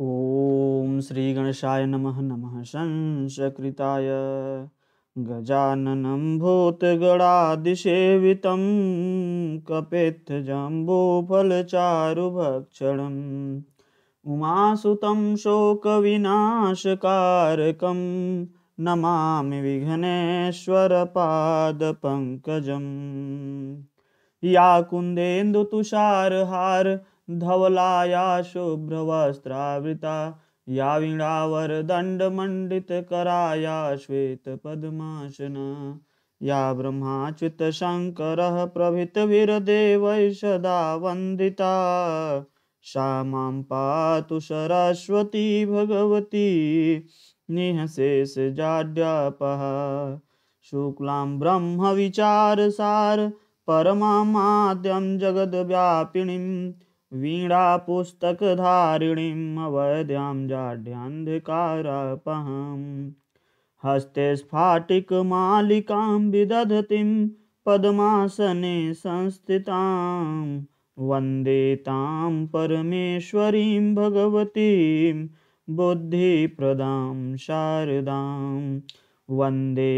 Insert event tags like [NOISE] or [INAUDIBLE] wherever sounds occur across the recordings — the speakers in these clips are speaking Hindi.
ॐ श्रीगणेशाय नमः नमः शंसकृताय गजाननं भूतगणादिसेवितं कपित्थजम्बोफलचारुभक्षणम् उमासुतं शोकविनाशकारकं नमामि विघ्नेश्वरपादपङ्कजम् याकुन्देन्दुतुषारहार धवलाया शुभ्रवस्त्रावृता या श्वेत पद्माशन या ब्रह्माच्युतशङ्करः प्रभृतभिर्देवैः सदा वंदिता सा पातु सरस्वती भगवती निःशेषजाड्यापः शुक्लां सार परमामाद्यं जगद्व्यापिनीं वीणापुस्तकधारिणीम् अवध्यां जाढ्यान्धकारापहां हस्ते स्फाटिकमालिकां विदधतीं पद्मासने संस्थितां वन्दे तां परमेश्वरीं भगवतीं बुद्धिप्रदां शारदां वन्दे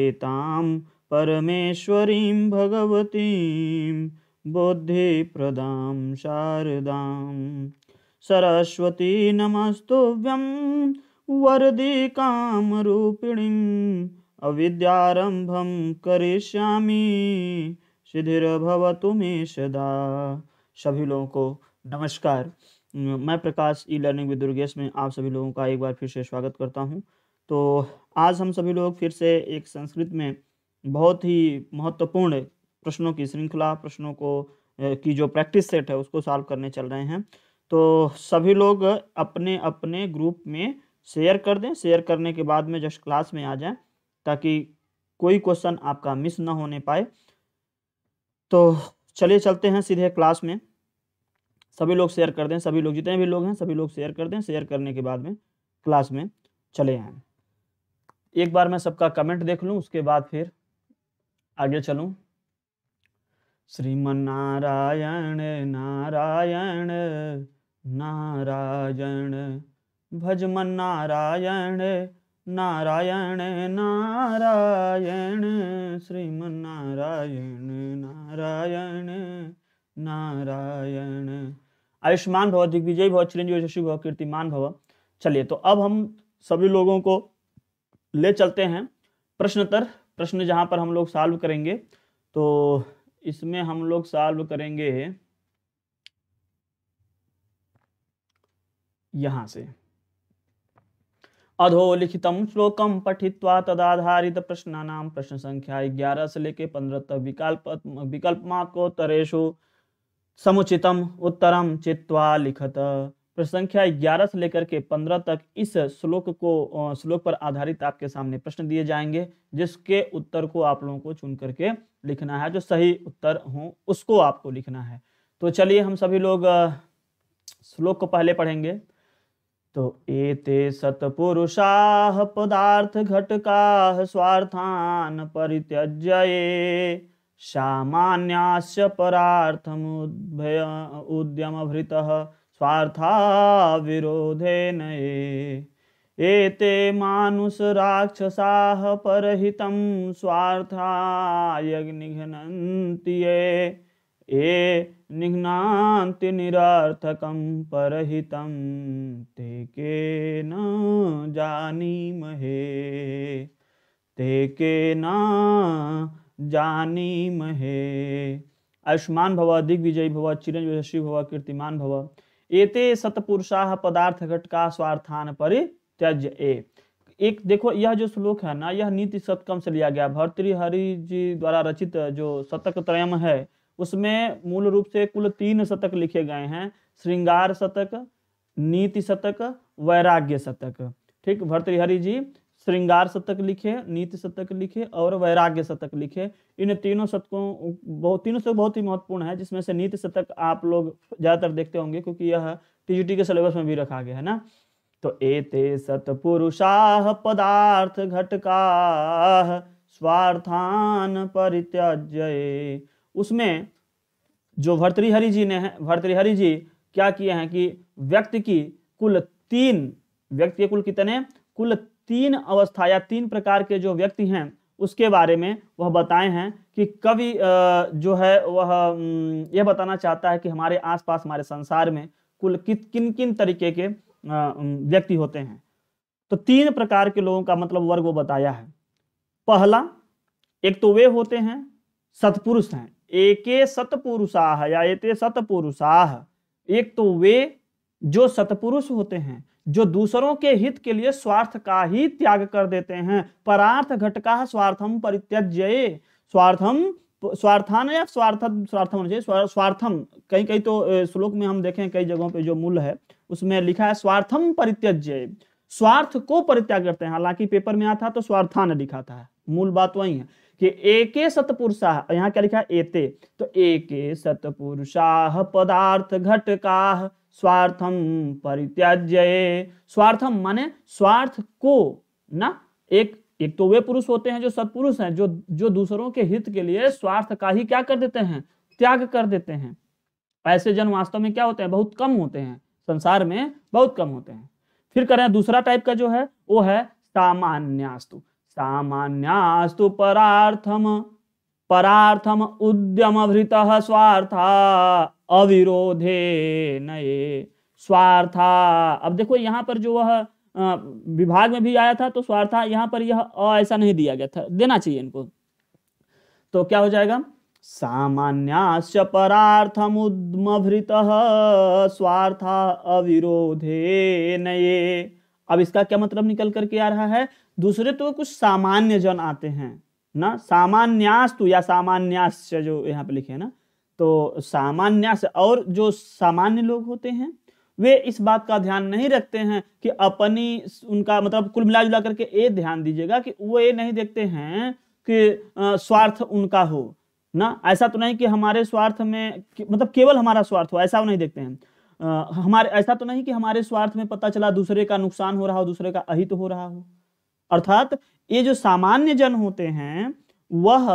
परमेश्वरीं भगवतीं बुद्धि प्रदाम शारदा सरस्वती नमस्तुभ्यं कामरूपिणीम् अविद्यारम्भं करिष्यामि शिधिर भवतु सदा सभी लोगों को नमस्कार मैं Prakash e learning with Durgesh में आप सभी लोगों का एक बार फिर से स्वागत करता हूं तो आज हम सभी लोग फिर से एक संस्कृत में बहुत ही महत्वपूर्ण प्रश्नों की श्रृंखला प्रश्नों को की जो प्रैक्टिस सेट है उसको सॉल्व करने चल रहे हैं तो सभी लोग अपने अपने ग्रुप में शेयर कर दें शेयर करने के बाद में जस्ट क्लास में आ जाएं ताकि कोई क्वेश्चन आपका मिस ना होने पाए तो चलिए चलते हैं सीधे क्लास में सभी लोग शेयर कर दें सभी लोग जितने भी लोग हैं सभी लोग शेयर कर दें शेयर करने के बाद में क्लास में चले आए एक बार मैं सबका कमेंट देख लूँ उसके बाद फिर आगे चलूँ श्रीमनारायण नारायण नारायण भजमन नारायण नारायण नारायण श्रीमन्नारायण नारायण नारायण आयुष्मान भव दिग्विजय भव चिरंजीव शशि भव कीर्तिमान भव चलिए तो अब हम सभी लोगों को ले चलते हैं प्रश्नोत्तर प्रश्न जहां पर हम लोग सॉल्व करेंगे तो इसमें हम लोग सॉल्व करेंगे यहां से अधोलिखितम श्लोकम पठित्वा तदाधारित प्रश्नानाम प्रश्न संख्या ग्यारह से लेके पंद्रह तक विकल्प विकल्प मात्रोत्तरेशु समुचितम उत्तरम चित्वा लिखत प्रश्न संख्या 11 से लेकर के 15 तक इस श्लोक को श्लोक पर आधारित आपके सामने प्रश्न दिए जाएंगे जिसके उत्तर को आप लोगों को चुन करके लिखना है जो सही उत्तर हो उसको आपको लिखना है तो चलिए हम सभी लोग श्लोक को पहले पढ़ेंगे तो एते सतपुरुषा पदार्थ घटका स्वार्थान परित्यज्य सामान्यास्य उद्यम उद्यमभृतः स्वार्था विरोधे एते मानुषराक्षसाः परहितं स्वार्थाय निघ्नन्ति ये ये निघ्नाति निरर्थक परहितं ते के न जानीमहे ते के न महे आयुष्मान भव दिग्विजयी भव चिरंजीवी भव कीर्तिमान भव एते सतपुरुषा पदार्थ घटका स्वार्थान स्वार्थान त्यज ए एक देखो यह जो श्लोक है ना यह नीति सतकम से लिया गया भर्तृहरि जी द्वारा रचित जो शतक त्रयम है उसमें मूल रूप से कुल तीन शतक लिखे गए हैं श्रृंगार शतक नीति शतक वैराग्य शतक ठीक भर्तृहरि जी श्रृंगार शतक लिखे नीति शतक लिखे और वैराग्य शतक लिखे इन तीनों शतकों बहुत तीनों शतक बहुत ही महत्वपूर्ण है जिसमें से नीति शतक आप लोग ज्यादातर देखते होंगे क्योंकि यह टीजीटी के सिलेबस में भी रखा गया है ना तो एते सतपुरुषाः पदार्थ घटका स्वार्थान परित्यज उसमें जो भर्तृहरि जी ने है भर्तृहरि जी क्या किए हैं कि व्यक्ति की कुल तीन व्यक्ति के कुल कितने कुल तीन अवस्था या तीन प्रकार के जो व्यक्ति हैं उसके बारे में वह बताए हैं कि कवि जो है वह यह बताना चाहता है कि हमारे आसपास हमारे संसार में कुल किन किन तरीके के व्यक्ति होते हैं तो तीन प्रकार के लोगों का मतलब वर्ग वो बताया है पहला एक तो वे होते हैं सतपुरुष हैं एके सतपुरुषाह या एते सतपुरुषाह एक तो वे जो सतपुरुष होते हैं जो दूसरों के हित के लिए स्वार्थ का ही त्याग कर देते हैं परार्थ घटका स्वार्थम परित्यज्य स्वार्थम स्वार्थान या स्वार्थ स्वार्थम होना चाहिए स्वार्थम कई कई तो श्लोक में हम देखें कई जगहों पे जो मूल है उसमें लिखा है स्वार्थम परित्यज्य स्वार्थ को परित्याग करते हैं हालांकि पेपर में आता तो स्वार्थान लिखा था मूल बात वही है कि एके सतपुरुषा यहाँ क्या लिखा है एते तो एके सतपुरुषा पदार्थ घटका स्वार्थम परित्याज्य स्वार्थम माने स्वार्थ को ना एक एक तो वे पुरुष होते हैं जो सत्पुरुष हैं जो जो दूसरों के हित के लिए स्वार्थ का ही क्या कर देते हैं त्याग कर देते हैं ऐसे जन वास्तव में क्या होते हैं बहुत कम होते हैं संसार में बहुत कम होते हैं फिर करें दूसरा टाइप का जो है वो है सामान्यास्तु सामान्यास्तु परार्थम परार्थम उद्यम भृत स्वार्था अविरोधे नए स्वार्था अब देखो यहाँ पर जो वह विभाग में भी आया था तो स्वार्था यहाँ पर यह अ ऐसा नहीं दिया गया था देना चाहिए इनको तो क्या हो जाएगा सामान्याश्च परार्थमुद्मभृत स्वार्था अविरोधे नए अब इसका क्या मतलब निकल करके आ रहा है दूसरे तो कुछ सामान्य जन आते हैं ना सामान्यास्तु या सामान्यास्य जो यहाँ पे लिखे है ना तो सामान्य और जो सामान्य लोग होते हैं वे इस बात का ध्यान नहीं रखते हैं कि अपनी उनका मतलब कुल मिला जुला करके ये ध्यान दीजिएगा कि वो ये नहीं देखते हैं कि स्वार्थ उनका हो ना ऐसा तो नहीं कि हमारे स्वार्थ में मतलब केवल हमारा स्वार्थ हो ऐसा नहीं देखते हैं आ, हमारे ऐसा तो नहीं कि हमारे स्वार्थ में पता चला दूसरे का नुकसान हो रहा हो दूसरे का अहित हो रहा हो अर्थात ये जो सामान्य जन होते हैं वह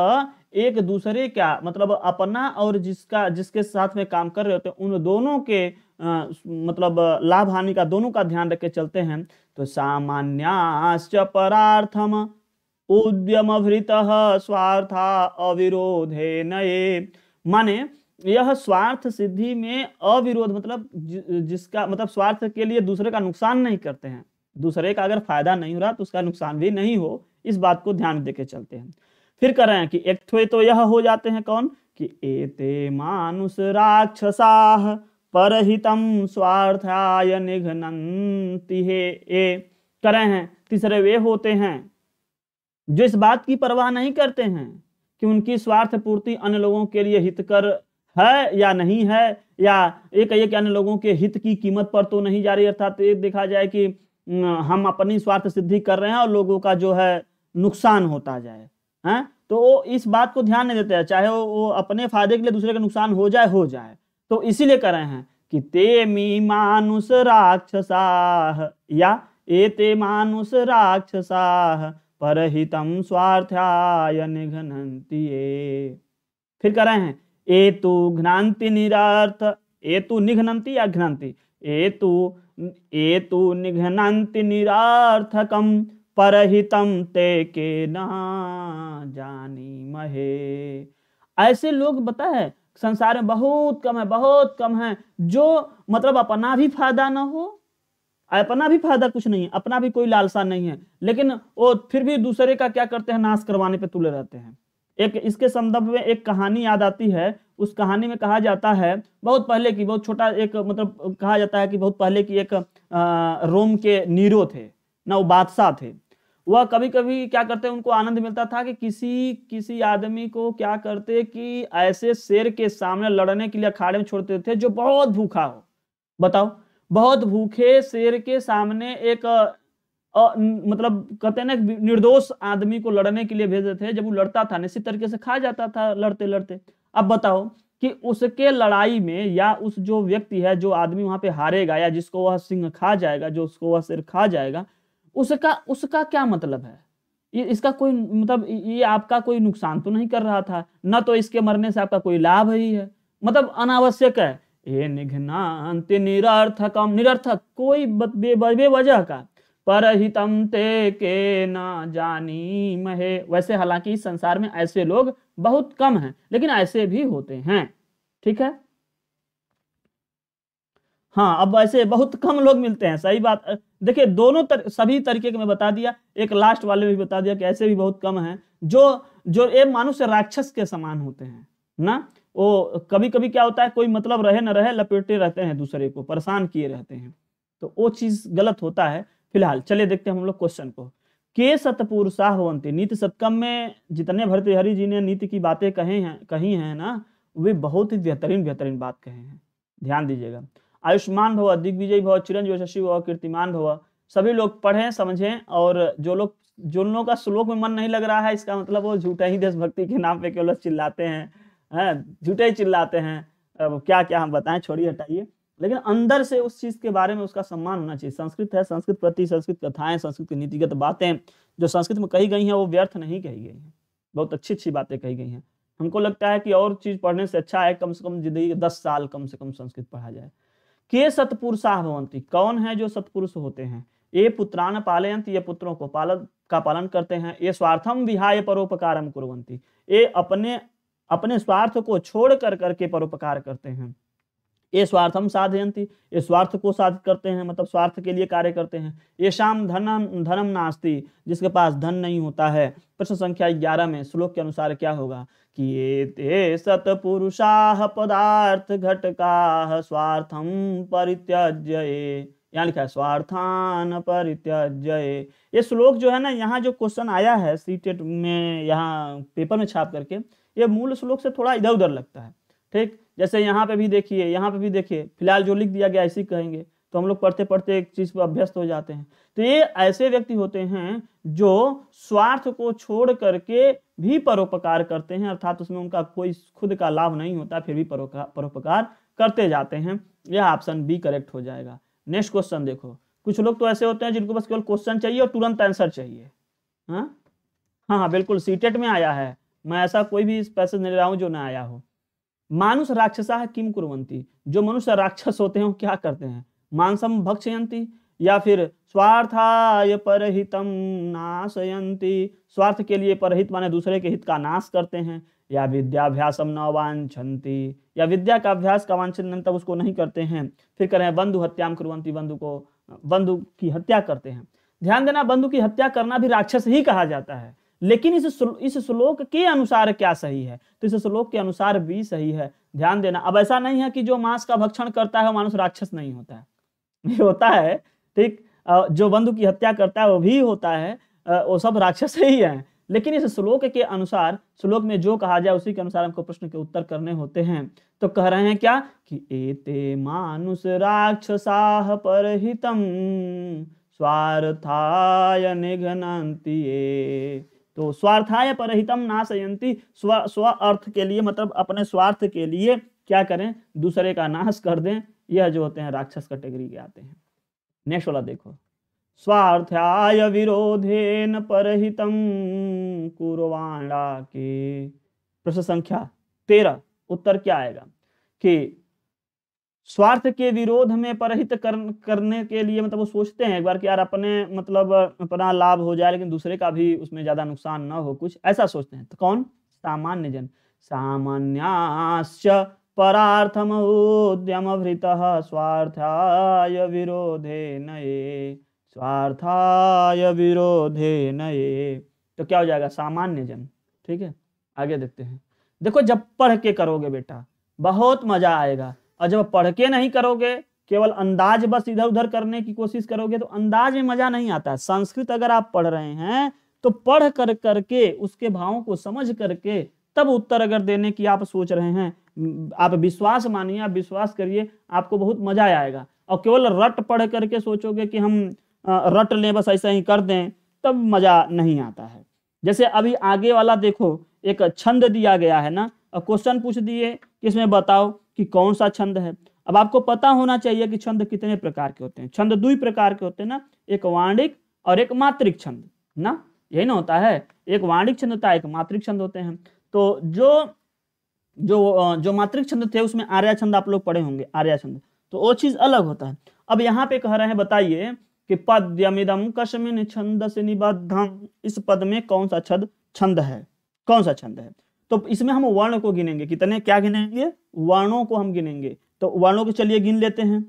एक दूसरे का मतलब अपना और जिसका जिसके साथ में काम कर रहे होते हैं उन दोनों के आ, मतलब लाभ हानि का दोनों का ध्यान रख के चलते हैं तो सामान्याश्च परार्थम उद्यम भृत स्वार्था अविरोधे नए माने यह स्वार्थ सिद्धि में अविरोध मतलब जिसका मतलब स्वार्थ के लिए दूसरे का नुकसान नहीं करते हैं दूसरे का अगर फायदा नहीं हो रहा तो उसका नुकसान भी नहीं हो इस बात को ध्यान दे के चलते हैं फिर कर रहे हैं कि एक थे तो यह हो जाते हैं कौन कि एते मानुष राक्षसाह हितम स्वार्थाय निघनती हे ए कर रहे हैं तीसरे वे होते हैं जो इस बात की परवाह नहीं करते हैं कि उनकी स्वार्थ पूर्ति अन्य लोगों के लिए हितकर है या नहीं है या एक एक अन्य लोगों के हित की कीमत पर तो नहीं जा रही अर्थात एक देखा जाए कि हम अपनी स्वार्थ सिद्धि कर रहे हैं और लोगों का जो है नुकसान होता जाए हैं हाँ? तो वो इस बात को ध्यान नहीं देते हैं चाहे वो, वो अपने फायदे के लिए दूसरे का नुकसान हो जाए हो जाए तो इसीलिए कर रहे हैं कि ते मी मानुष राक्षसाह या ए ते मानुष राक्षसाह परहितम स्वार्थ्याय निघनती फिर कर रहे हैं ए तु घ्नांति निरार्थ ए तु निघ्नंति या घ्नांति ए तु ए तु निघ्नंति निरार्थकम परहितम ते के ना जानी महे ऐसे लोग बता है संसार में बहुत कम है बहुत कम है जो मतलब अपना भी फायदा ना हो अपना भी फायदा कुछ नहीं है अपना भी कोई लालसा नहीं है लेकिन वो फिर भी दूसरे का क्या करते हैं नाश करवाने पे तुले रहते हैं एक इसके संदर्भ में एक कहानी याद आती है उस कहानी में कहा जाता है बहुत पहले की बहुत छोटा एक मतलब कहा जाता है कि बहुत पहले की एक आ, रोम के नीरो थे ना वो बादशाह थे वह कभी कभी क्या करते उनको आनंद मिलता था कि किसी किसी आदमी को क्या करते कि ऐसे शेर के सामने लड़ने के लिए अखाड़े में छोड़ते थे जो बहुत भूखा हो बताओ बहुत भूखे शेर के सामने एक आ, मतलब कहते हैं ना निर्दोष आदमी को लड़ने के लिए भेजते थे जब वो लड़ता था निश्चित तरीके से खा जाता था लड़ते लड़ते अब बताओ कि उसके लड़ाई में या उस जो व्यक्ति है जो आदमी वहां पे हारेगा या जिसको वह सिंह खा जाएगा जो उसको वह शेर खा जाएगा उसका उसका क्या मतलब है ये इसका कोई मतलब ये आपका कोई नुकसान तो नहीं कर रहा था न तो इसके मरने से आपका कोई लाभ ही है मतलब अनावश्यक है ये निघ्नांत निरर्थक निरर्थक कोई वजह का परहितम ते के ना जानी महे वैसे हालांकि इस संसार में ऐसे लोग बहुत कम हैं लेकिन ऐसे भी होते हैं ठीक है हाँ अब ऐसे बहुत कम लोग मिलते हैं सही बात देखिए दोनों तर, सभी तरीके के मैं बता दिया एक लास्ट वाले भी बता दिया कि ऐसे भी बहुत कम हैं जो जो ये मानुष राक्षस के समान होते हैं ना वो कभी कभी क्या होता है कोई मतलब रहे ना रहे लपेटे रहते हैं दूसरे को परेशान किए रहते हैं तो वो चीज गलत होता है फिलहाल चलिए देखते हैं हम लोग क्वेश्चन को के सतपुरुषा होते नीति सतकम में जितने भरतहरि जी ने नीति की बातें कहे हैं कही हैं ना वे बहुत ही बेहतरीन बेहतरीन बात कहे हैं ध्यान दीजिएगा आयुष्मान भव दिग्विजय भव चिरंजीव शशि भव कीर्तिमान भव सभी लोग पढ़ें समझें और जो लोग जिन लोगों का श्लोक में मन नहीं लग रहा है इसका मतलब वो झूठा ही देशभक्ति के नाम पे केवल चिल्लाते हैं है झूठे ही चिल्लाते हैं अब क्या क्या हम बताएं छोड़िए हटाइए लेकिन अंदर से उस चीज के बारे में उसका सम्मान होना चाहिए संस्कृत है संस्कृत प्रति संस्कृत कथाएं संस्कृत की नीतिगत बातें जो संस्कृत में कही गई हैं वो व्यर्थ नहीं कही गई हैं बहुत अच्छी अच्छी बातें कही गई हैं हमको लगता है कि और चीज पढ़ने से अच्छा है कम से कम जिंदगी दस साल कम से कम संस्कृत पढ़ा जाए के सतपुरुषाह भवंती कौन है जो सतपुरुष होते हैं ये पुत्रान पालयंत ये पुत्रों को पालन का पालन करते हैं ये स्वार्थम विहाय परोपकारम कुरवंती ये अपने अपने स्वार्थ को छोड़ कर करके परोपकार करते हैं ये स्वार्थम साधयंती ये स्वार्थ को साधित करते हैं मतलब स्वार्थ के लिए कार्य करते हैं ये शाम धनम धनम नास्ती जिसके पास धन नहीं होता है प्रश्न संख्या ग्यारह में श्लोक के अनुसार क्या होगा कि ये ते पदार्थ घटका स्वार्थम परित्यज यहाँ लिखा है स्वार्थान परित्यजय ये श्लोक जो है ना यहाँ जो क्वेश्चन आया है सी e में यहाँ पेपर में छाप करके ये मूल श्लोक से थोड़ा इधर उधर लगता है ठीक जैसे यहाँ पे भी देखिए यहाँ पे भी देखिए फिलहाल जो लिख दिया गया ऐसे कहेंगे तो हम लोग पढ़ते पढ़ते एक चीज पर अभ्यस्त हो जाते हैं तो ये ऐसे व्यक्ति होते हैं जो स्वार्थ को छोड़ करके भी परोपकार करते हैं अर्थात उसमें उनका कोई खुद का लाभ नहीं होता फिर भी परोपकार करते जाते हैं यह ऑप्शन बी करेक्ट हो जाएगा नेक्स्ट क्वेश्चन देखो कुछ लोग तो ऐसे होते हैं जिनको बस केवल क्वेश्चन चाहिए और तुरंत आंसर चाहिए हाँ हाँ हाँ बिल्कुल सीटेट में आया है मैं ऐसा कोई भी पैसेज नहीं रहा हूँ जो ना आया हो मानुष राक्षसा किम कुरवंती जो मनुष्य राक्षस होते हैं क्या करते हैं मांसम भक्षयंती या फिर स्वार्थाय परहितम नाशयंती स्वार्थ के लिए परहित माने दूसरे के हित का नाश करते हैं या विद्याभ्यासम न वांछंती या विद्या का अभ्यास का वांछन तब उसको नहीं करते हैं फिर करें बंधु हत्याम कुरवंती बंधु को बंधु की हत्या करते हैं ध्यान देना बंधु की हत्या करना भी राक्षस ही कहा जाता है लेकिन इस इस श्लोक के अनुसार क्या सही है तो इस श्लोक के अनुसार भी सही है ध्यान देना अब ऐसा नहीं है कि जो मांस का भक्षण करता है मानुष राक्षस नहीं होता है [LAUGHS] ये होता है ठीक जो बंधु की हत्या करता है वो भी होता है वो सब राक्षस [LAUGHS] ही है लेकिन इस श्लोक के अनुसार श्लोक में जो कहा जाए उसी के अनुसार हमको प्रश्न के उत्तर करने होते हैं तो कह रहे हैं क्या कि एते मानुष राक्षसाह परहितम स्वार्थाय निघनन्ति तो स्वार्थाय परहितम नाशयंती स्व स्व अर्थ के लिए मतलब अपने स्वार्थ के लिए क्या करें दूसरे का नाश कर दें यह जो होते हैं राक्षस कैटेगरी के आते हैं नेक्स्ट वाला देखो स्वार्थाय विरोधेन परहितम कुरवाणा के प्रश्न संख्या तेरह उत्तर क्या आएगा कि स्वार्थ के विरोध में परहित कर, करने के लिए मतलब वो सोचते हैं एक बार कि यार अपने मतलब अपना लाभ हो जाए लेकिन दूसरे का भी उसमें ज्यादा नुकसान ना हो कुछ ऐसा सोचते हैं तो कौन सामान्य जन सामान्य परार्थम उद्यम भृत स्वार्थाय विरोधे नये स्वार्थाय विरोधे नए तो क्या हो जाएगा सामान्य जन ठीक है आगे देखते हैं देखो जब पढ़ के करोगे बेटा बहुत मजा आएगा और जब पढ़ के नहीं करोगे केवल अंदाज बस इधर उधर करने की कोशिश करोगे तो अंदाज में मजा नहीं आता है संस्कृत अगर आप पढ़ रहे हैं तो पढ़ कर करके उसके भावों को समझ करके तब उत्तर अगर देने की आप सोच रहे हैं आप विश्वास मानिए आप विश्वास करिए आपको बहुत मजा आएगा और केवल रट पढ़ करके सोचोगे कि हम रट लें बस ऐसा ही कर दें तब मजा नहीं आता है जैसे अभी आगे वाला देखो एक छंद दिया गया है ना क्वेश्चन पूछ दिए किसमें इसमें बताओ कि कौन सा छंद है अब आपको पता होना चाहिए कि छंद कितने प्रकार के होते हैं छंद दो ही प्रकार के होते हैं ना एक वाणिक और एक मात्रिक छंद ना यही ना होता है एक वाणिक छंद होता है एक मात्रिक छंद होते हैं तो जो जो जो मात्रिक छंद थे उसमें आर्या छंद आप लोग पढ़े होंगे आर्या छंद तो वो चीज अलग होता है अब यहाँ पे कह रहे हैं बताइए कि पद्यमिदम कश्मीन छंद से निबद्धम इस पद में कौन सा छंद छंद है कौन सा छंद है तो इसमें हम वर्ण को गिनेंगे कितने क्या गिनेंगे वर्णों को हम गिनेंगे तो वर्णों के चलिए गिन लेते हैं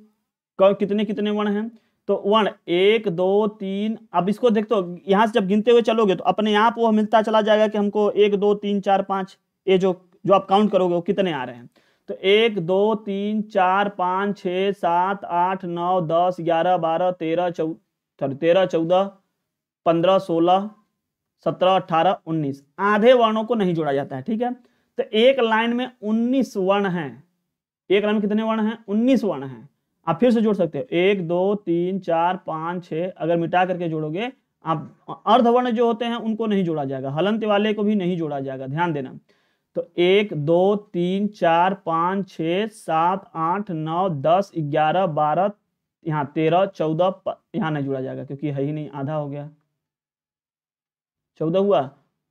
कितने कितने वर्ण हैं तो वर्ण एक दो तीन अब इसको देख हो यहां से जब गिनते हुए चलोगे तो अपने आप वो मिलता चला जाएगा कि हमको एक दो तीन चार पाँच ये जो जो आप काउंट करोगे वो कितने आ रहे हैं तो एक दो तीन चार पाँच छ सात आठ नौ दस ग्यारह बारह तेरह चौ सॉरी तेरह चौदह पंद्रह सोलह सत्रह अट्ठारह उन्नीस आधे वर्णों को नहीं जोड़ा जाता है ठीक है तो एक लाइन में उन्नीस वर्ण है एक लाइन में कितने वर्ण हैं उन्नीस वर्ण हैं आप फिर से जोड़ सकते हो एक दो तीन चार पाँच छह अगर मिटा करके जोड़ोगे आप अर्धवर्ण जो होते हैं उनको नहीं जोड़ा जाएगा हलंत वाले को भी नहीं जोड़ा जाएगा ध्यान देना तो एक दो तीन चार पाँच छ सात आठ नौ दस ग्यारह बारह यहाँ तेरह चौदह यहाँ नहीं जोड़ा जाएगा क्योंकि है ही नहीं आधा हो गया चौदह हुआ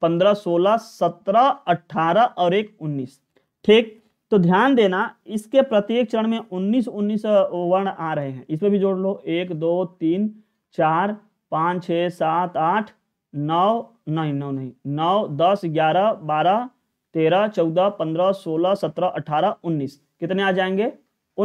पंद्रह सोलह सत्रह अठारह और एक उन्नीस ठीक तो ध्यान देना इसके प्रत्येक चरण में उन्नीस उन्नीस वर्ण आ रहे हैं इसमें भी जोड़ लो एक दो तीन चार पाँच छ सात आठ नौ नहीं नौ नहीं नौ दस ग्यारह बारह तेरह चौदह पंद्रह सोलह सत्रह अठारह उन्नीस कितने आ जाएंगे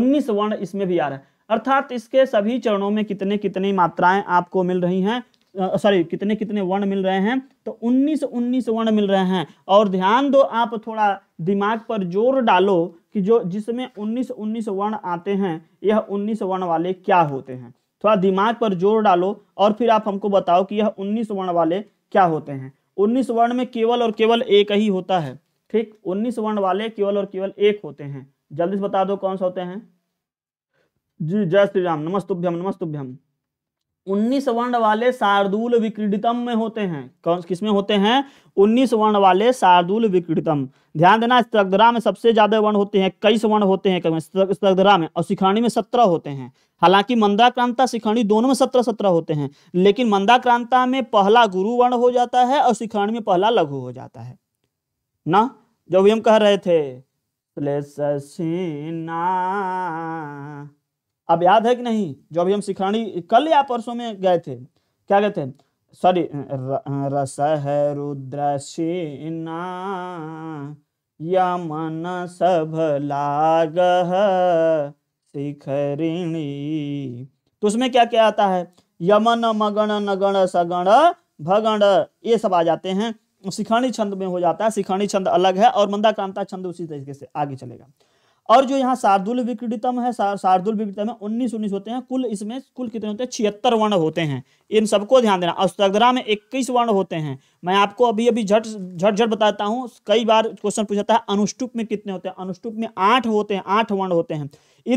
उन्नीस वर्ण इसमें भी आ रहा है अर्थात इसके सभी चरणों में कितने कितनी मात्राएं आपको मिल रही हैं सॉरी कितने कितने वर्ण मिल रहे हैं तो 19 19 वर्ण मिल रहे हैं और ध्यान दो आप थोड़ा दिमाग पर जोर डालो कि जो जिसमें 19 19 वर्ण आते हैं यह 19 वर्ण वाले क्या होते हैं थोड़ा दिमाग पर जोर डालो और फिर आप हमको बताओ कि यह 19 वर्ण वाले क्या होते हैं उन्नीस वर्ण में केवल और केवल एक ही होता है ठीक उन्नीस वर्ण वाले केवल और केवल एक होते हैं जल्दी से बता दो कौन से होते हैं जी जय श्री राम नमस्तुभ्यम नमस्तुभ्यम उन्नीस वर्ण वाले शार्दुल विक्रीडितम में होते हैं कौन किस में होते हैं उन्नीस वर्ण वाले शार्दुल विक्रीडितम ध्यान देना स्तग्धरा में सबसे ज्यादा वर्ण होते हैं कई वर्ण होते हैं स्तग्धरा में और शिखरणी में सत्रह होते हैं हालांकि मंदाक्रांता शिखरणी दोनों में सत्रह सत्रह होते हैं लेकिन मंदाक्रांता में पहला गुरु वर्ण हो जाता है और शिखरणी में पहला लघु हो जाता है ना जो भी हम कह रहे थे अब याद है कि नहीं जो अभी हम सिखानी कल या परसों में गए थे क्या कहते हैं सॉरी रस है सेना यमन सब लाग शिखरिणी तो उसमें क्या क्या आता है यमन मगण नगण सगण भगण ये सब आ जाते हैं सिखानी छंद में हो जाता है सिखानी छंद अलग है और कांता छंद उसी तरीके से आगे चलेगा और जो यहाँ शार्दुल विक्रीडितम है शार्दुल विक्रीडितम है उन्नीस उन्नीस होते हैं कुल इसमें कुल कितने होते हैं छिहत्तर वर्ण होते हैं इन सबको ध्यान देना अस्तग्रा में इक्कीस वर्ण होते हैं मैं आपको अभी अभी झट झट झट बताता हूँ कई बार क्वेश्चन पूछाता है अनुष्टुप में कितने होते हैं अनुष्टुप में आठ होते हैं आठ वर्ण होते हैं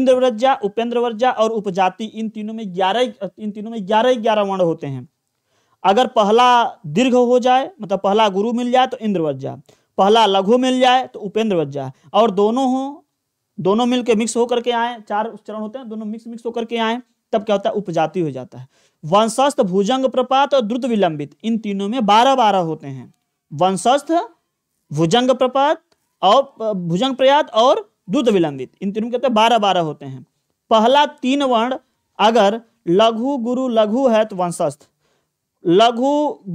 इंद्रवर्जा उपेंद्रवर्जा और उपजाति इन तीनों में ग्यारह इन तीनों में ग्यारह ग्यारह वर्ण होते हैं अगर पहला दीर्घ हो जाए मतलब पहला गुरु मिल जाए तो इंद्रवर्जा पहला लघु मिल जाए तो उपेंद्रवर्जा और दोनों हो दोनों मिल के मिक्स होकर के आए चार चरण होते हैं दोनों मिक्स मिक्स होकर के आए तब क्या होता है उपजाति हो जाता है वंशस्थ भुजंग प्रपात और द्रुत विलंबित इन तीनों में बारह बारह होते हैं वंशस्थ भुजंग प्रपात और भुजंग प्रयात और द्रुत विलंबित इन तीनों कहते हैं बारह बारह होते हैं पहला तीन वर्ण अगर लघु गुरु लघु है तो वंशस्थ लघु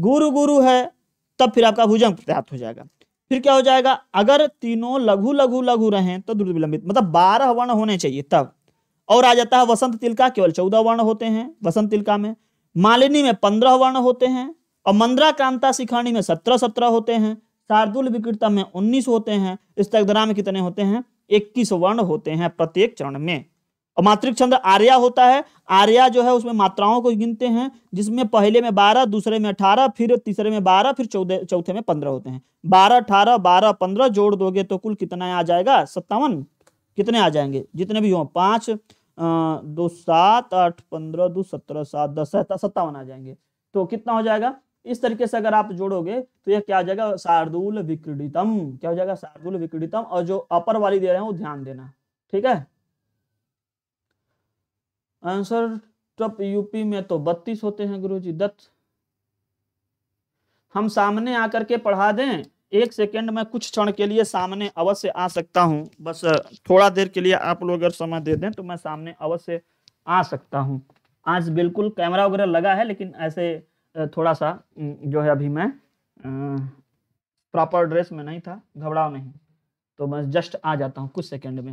गुरु गुरु है तब फिर आपका भुजंग प्रयात हो जाएगा फिर क्या हो जाएगा अगर तीनों लघु लघु लघु रहे तो द्रुत विलंबित मतलब बारह वर्ण होने चाहिए तब और आ जाता है वसंत तिलका केवल चौदह वर्ण होते हैं वसंत तिलका में मालिनी में पंद्रह वर्ण होते हैं और मंद्रा क्रांता शिखाणी में सत्रह सत्रह होते हैं शार्दुल विक्रता में उन्नीस होते हैं इस तकदरा में कितने होते हैं इक्कीस वर्ण होते हैं प्रत्येक चरण में और मात्रिक छंद आर्या होता है आर्या जो है उसमें मात्राओं को गिनते हैं जिसमें पहले में बारह दूसरे में अठारह फिर तीसरे में बारह फिर चौदह चौथे में पंद्रह होते हैं बारह अठारह बारह पंद्रह जोड़ दोगे तो कुल कितना आ जाएगा सत्तावन कितने आ जाएंगे जितने भी हों अः दो सात आठ पंद्रह दो सत्रह सात दस सत्तावन आ जाएंगे तो कितना हो जाएगा इस तरीके से अगर आप जोड़ोगे तो यह क्या हो जाएगा शार्दुल विक्रीतम क्या हो जाएगा शार्दुल विक्रीतम और जो अपर वाली दे रहे हैं वो ध्यान देना ठीक है आंसर टॉप यूपी में तो बत्तीस होते हैं गुरुजी दत्त हम सामने आकर के पढ़ा दें एक सेकंड में कुछ क्षण के लिए सामने अवश्य आ सकता हूं बस थोड़ा देर के लिए आप लोग अगर समय दे दें तो मैं सामने अवश्य आ सकता हूं आज बिल्कुल कैमरा वगैरह लगा है लेकिन ऐसे थोड़ा सा जो है अभी मैं प्रॉपर ड्रेस में नहीं था घबराव नहीं तो मैं जस्ट आ जाता हूँ कुछ सेकंड में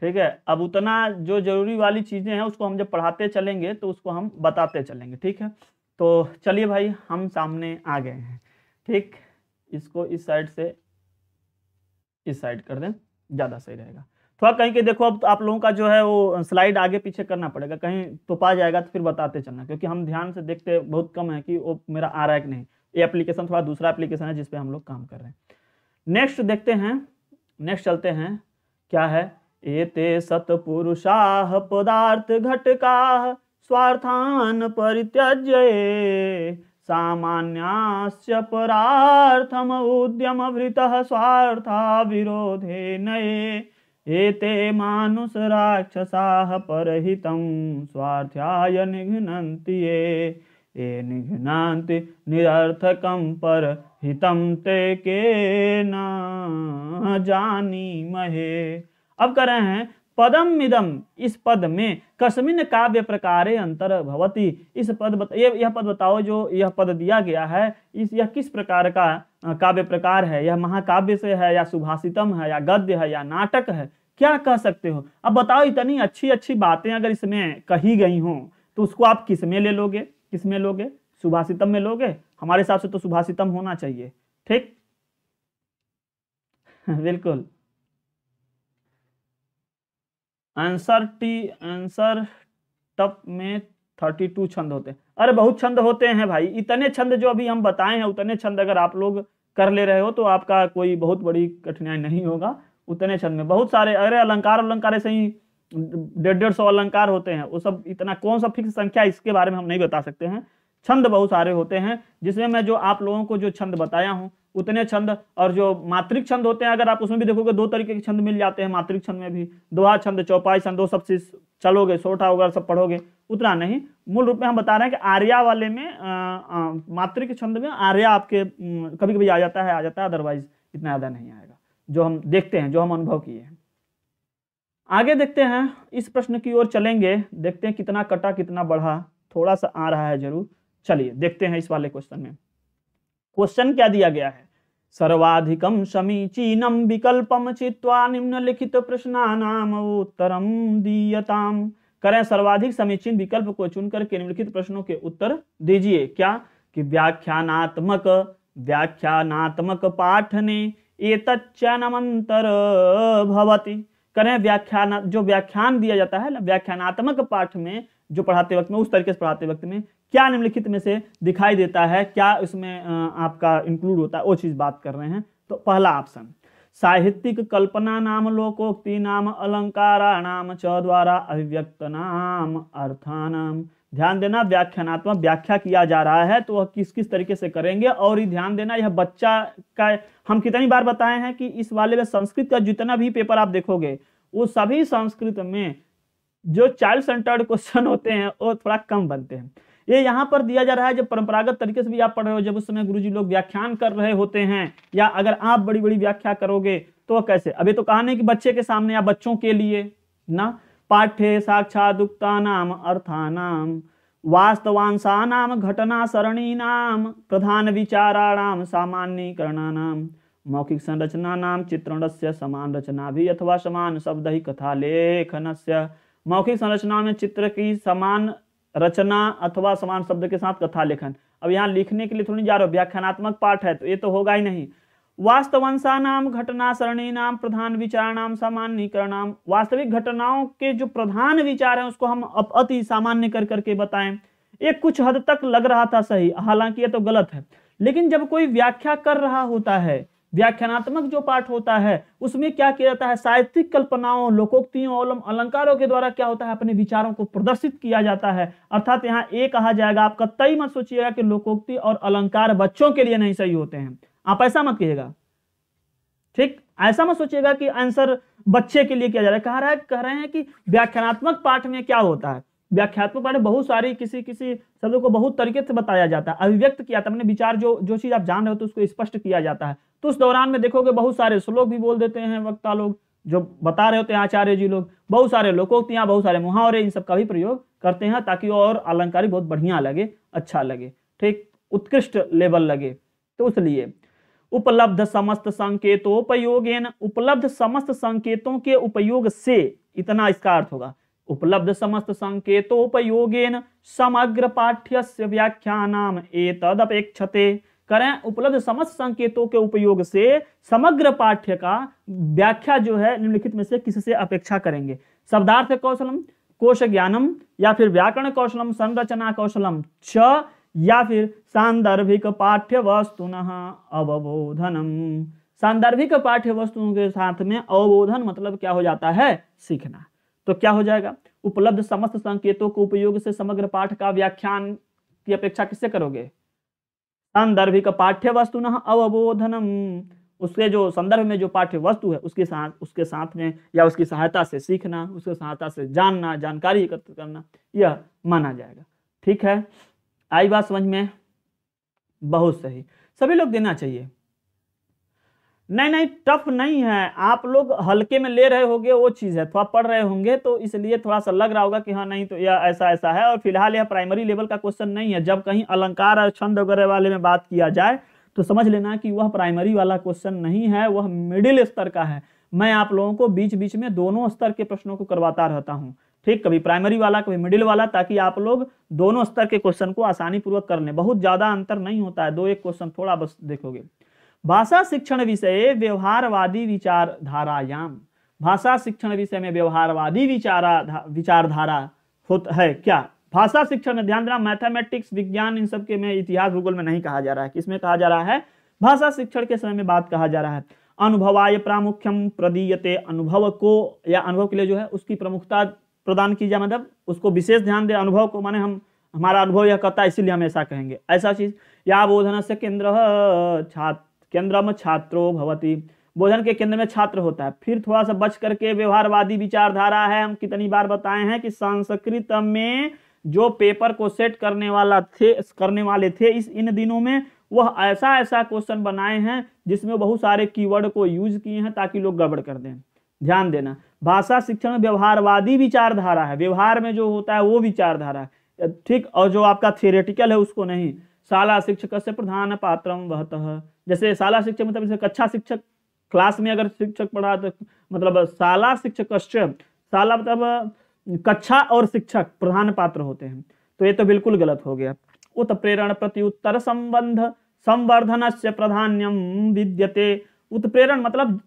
ठीक है अब उतना जो जरूरी वाली चीज़ें हैं उसको हम जब पढ़ाते चलेंगे तो उसको हम बताते चलेंगे ठीक है तो चलिए भाई हम सामने आ गए हैं ठीक इसको इस साइड से इस साइड कर दें ज़्यादा सही रहेगा थोड़ा कहीं के देखो अब तो आप लोगों का जो है वो स्लाइड आगे पीछे करना पड़ेगा कहीं तो पा जाएगा तो फिर बताते चलना क्योंकि हम ध्यान से देखते बहुत कम है कि वो मेरा आ रहा है कि नहीं ये एप्लीकेशन थोड़ा दूसरा एप्लीकेशन है जिसपे हम लोग काम कर रहे हैं नेक्स्ट देखते हैं नेक्स्ट चलते हैं क्या है एते सत्पुरुषा पदार्थ घटका स्वार्थान परित्यज्य सामान्यास्य परार्थम उद्यम उद्यमवृतः विरोधे नए एते मानुष राक्षसा परहितं स्वार्थ्याय निघ्नन्ति ये ये निघ्नान्ति निरर्थकं हितं ते के न जानीमहे अब कह रहे हैं पदम मिदम इस पद में कस्मिन काव्य प्रकारे अंतर भवती इस पद बत, ये यह पद बताओ जो यह पद दिया गया है इस यह किस प्रकार का काव्य प्रकार है यह महाकाव्य से है या सुभाषितम है या गद्य है या नाटक है क्या कह सकते हो अब बताओ इतनी अच्छी अच्छी बातें अगर इसमें कही गई हो तो उसको आप किस में ले लोगे किस में लोगे सुभाषितम में लोगे हमारे हिसाब से तो सुभाषितम होना चाहिए ठीक [LAUGHS] बिल्कुल आंसर टी आंसर टप में थर्टी टू छंद होते हैं अरे बहुत छंद होते हैं भाई इतने छंद जो अभी हम बताए हैं उतने छंद अगर आप लोग कर ले रहे हो तो आपका कोई बहुत बड़ी कठिनाई नहीं होगा उतने छंद में बहुत सारे अरे अलंकार अलंकार ऐसे ही डेढ़ डेढ़ सौ अलंकार होते हैं वो सब इतना कौन सा फिक्स संख्या इसके बारे में हम नहीं बता सकते हैं छंद बहुत सारे होते हैं जिसमें मैं जो आप लोगों को जो छंद बताया हूँ उतने छंद और जो मात्रिक छंद होते हैं अगर आप उसमें भी देखोगे दो तरीके के छंद मिल जाते हैं मात्रिक छंद में भी दोहा छंद चौपाई छंद वो सब चीज चलोगे सोठा वगैरह सब पढ़ोगे उतना नहीं मूल रूप में हम बता रहे हैं कि आर्या वाले में मात्रिक छंद में आर्या आपके कभी कभी आ जाता है आ जाता है अदरवाइज इतना ज़्यादा नहीं आएगा जो हम देखते हैं जो हम अनुभव किए हैं आगे देखते हैं इस प्रश्न की ओर चलेंगे देखते हैं कितना कटा कितना बढ़ा थोड़ा सा आ रहा है जरूर चलिए देखते हैं इस वाले क्वेश्चन में क्वेश्चन क्या दिया गया है सर्वाधिकम समीचीनम विकल्पम चित्वा निम्नलिखित प्रश्नानाम उत्तरम दीयताम करें सर्वाधिक समीचीन विकल्प को चुनकर के निम्नलिखित प्रश्नों के उत्तर दीजिए क्या कि व्याख्यानात्मक व्याख्यानात्मक पाठ ने एतच्चनमंतर भवति करें व्याख्यान जो व्याख्यान दिया जाता है ना व्याख्यानात्मक पाठ में जो पढ़ाते वक्त में उस तरीके से पढ़ाते वक्त में क्या निम्नलिखित में से दिखाई देता है क्या उसमें आपका इंक्लूड होता है वो चीज़ बात कर रहे हैं तो पहला ऑप्शन साहित्यिक कल्पना नाम लोकोक्ति नाम अलंकारा नाम च द्वारा अभिव्यक्त नाम अर्थानाम ध्यान देना व्याख्यानात्मक व्याख्या किया जा रहा है तो वह किस किस तरीके से करेंगे और ये ध्यान देना यह बच्चा का हम कितनी बार बताए हैं कि इस वाले में संस्कृत का जितना भी पेपर आप देखोगे वो सभी संस्कृत में जो चाइल्ड सेंटर्ड क्वेश्चन होते हैं वो थोड़ा कम बनते हैं ये यहाँ पर दिया जा रहा है जब परंपरागत तरीके से भी आप पढ़ रहे हो जब उस समय गुरु लोग व्याख्यान कर रहे होते हैं या अगर आप बड़ी बड़ी व्याख्या करोगे तो कैसे अभी तो कहा नहीं कि बच्चे के सामने या बच्चों के लिए ना पाठ्य साक्षात उक्ता नाम अर्थानाम वास्तवांशा नाम घटना सरणी नाम प्रधान विचाराणाम नाम मौखिक संरचना नाम चित्रण से समान रचना भी अथवा समान शब्द ही कथा लेखन से मौखिक संरचना में चित्र की समान रचना अथवा समान शब्द के साथ कथा लेखन अब यहाँ लिखने के लिए थोड़ी जा रहा हो व्याख्यानात्मक पाठ है तो ये तो होगा ही नहीं वास्तवंशा नाम घटना सरणी नाम प्रधान विचार नाम सामान्यकरण नाम वास्तविक घटनाओं के जो प्रधान विचार हैं उसको हम अति सामान्य कर करके बताएं ये कुछ हद तक लग रहा था सही हालांकि ये तो गलत है लेकिन जब कोई व्याख्या कर रहा होता है व्याख्यानात्मक जो पाठ होता है उसमें क्या किया जाता है साहित्यिक कल्पनाओं लोकोक्तियों अलंकारों के द्वारा क्या होता है अपने विचारों को प्रदर्शित किया जाता है अर्थात यहाँ ये कहा जाएगा आपका तय मत सोचिएगा कि लोकोक्ति और अलंकार बच्चों के लिए नहीं सही होते हैं आप ऐसा मत कहिएगा ठीक ऐसा मत सोचिएगा कि आंसर बच्चे के लिए किया जा रहा है कह रहा है कह रहे हैं कि व्याख्यानात्मक पाठ में क्या होता है व्याख्यात्मक पाठ बहुत सारी किसी किसी शब्दों को बहुत तरीके से बताया जाता है अभिव्यक्त किया जाता है विचार जो जो चीज आप जान रहे हो तो उसको स्पष्ट किया जाता है तो उस दौरान में देखोगे बहुत सारे श्लोक भी बोल देते हैं वक्ता लोग जो बता रहे होते हैं आचार्य जी लोग बहुत सारे लोकोक्तियां बहुत सारे मुहावरे इन सब का भी प्रयोग करते हैं ताकि और अलंकारी बहुत बढ़िया लगे अच्छा लगे ठीक उत्कृष्ट लेवल लगे तो इसलिए उपलब्ध समस्त उपयोग उपलब्ध समस्त संकेतों के उपयोग से इतना इसका अर्थ होगा उपलब्ध समस्त संकेतोपयोगेन समग्र पाठ्य व्याख्या नाम एतदपेक्षते करें उपलब्ध समस्त संकेतों के उपयोग से समग्र पाठ्य का व्याख्या जो है निम्नलिखित में से किसी से अपेक्षा करेंगे शब्दार्थ कौशलम कोश ज्ञानम या फिर व्याकरण कौशलम संरचना कौशलम छ या फिर सांदर्भिक पाठ्य वस्तु अवबोधनम सांदर्भिक पाठ्य वस्तुओं के साथ में अवबोधन मतलब क्या हो जाता है सीखना तो क्या हो जाएगा उपलब्ध समस्त संकेतों के उपयोग से समग्र पाठ का व्याख्यान की अपेक्षा किससे करोगे संदर्भिक पाठ्य वस्तु न अवबोधनम उसके जो संदर्भ में जो पाठ्य वस्तु है उसके साथ उसके साथ में या उसकी सहायता से सीखना उसके सहायता से जानना जानकारी एकत्र करना यह माना जाएगा ठीक है आई बात समझ में बहुत सही सभी लोग देना चाहिए नहीं नहीं टफ नहीं है आप लोग हल्के में ले रहे होंगे वो चीज़ है थोड़ा तो पढ़ रहे होंगे तो इसलिए थोड़ा सा लग रहा होगा कि हाँ नहीं तो यह ऐसा ऐसा है और फिलहाल यह प्राइमरी लेवल का क्वेश्चन नहीं है जब कहीं अलंकार और छंद वगैरह वाले में बात किया जाए तो समझ लेना कि वह प्राइमरी वाला क्वेश्चन नहीं है वह मिडिल स्तर का है मैं आप लोगों को बीच बीच में दोनों स्तर के प्रश्नों को करवाता रहता हूँ ठीक कभी प्राइमरी वाला कभी मिडिल वाला ताकि आप लोग दोनों स्तर के क्वेश्चन को आसानी पूर्वक कर लें बहुत ज़्यादा अंतर नहीं होता है दो एक क्वेश्चन थोड़ा बस देखोगे भाषा शिक्षण विषय व्यवहारवादी विचारधारायाम भाषा शिक्षण विषय में व्यवहारवादी विचारा विचारधारा होता है क्या भाषा शिक्षण में ध्यान देना मैथमेटिक्स विज्ञान इन सब के में इतिहास भूगोल में नहीं कहा जा रहा है किसमें कहा जा रहा है भाषा शिक्षण के समय में बात कहा जा रहा है अनुभवाय प्रामुख्यम प्रदीयते अनुभव को या अनुभव के लिए जो है उसकी प्रमुखता प्रदान की जाए मतलब उसको विशेष ध्यान दे अनुभव को माने हम हमारा अनुभव यह कहता है इसीलिए हम ऐसा कहेंगे ऐसा चीज या बोधन से केंद्र छात्र केंद्र में छात्रो भवती बोधन के केंद्र में छात्र होता है फिर थोड़ा सा बच करके व्यवहारवादी विचारधारा है हम कितनी बार बताए हैं कि संस्कृत में जो पेपर को सेट करने वाला थे करने वाले थे इस इन दिनों में वह ऐसा ऐसा क्वेश्चन बनाए हैं जिसमें बहुत सारे कीवर्ड को यूज किए हैं ताकि लोग गड़बड़ कर दें ध्यान देना भाषा शिक्षण में व्यवहारवादी विचारधारा है व्यवहार में जो होता है वो विचारधारा है ठीक और जो आपका थियोरेटिकल है उसको नहीं शाला शिक्षक से प्रधान पात्र वहत जैसे शाला शिक्षक मतलब जैसे कक्षा शिक्षक क्लास में अगर शिक्षक पढ़ा तो मतलब शाला शिक्षक शाला मतलब कक्षा और शिक्षक प्रधान पात्र होते हैं तो ये तो बिल्कुल गलत हो गया उत प्रेरण प्रत्युत्तर संबंध संवर्धन से प्रधान्यम विद्यते उत्प्रेरण मतलब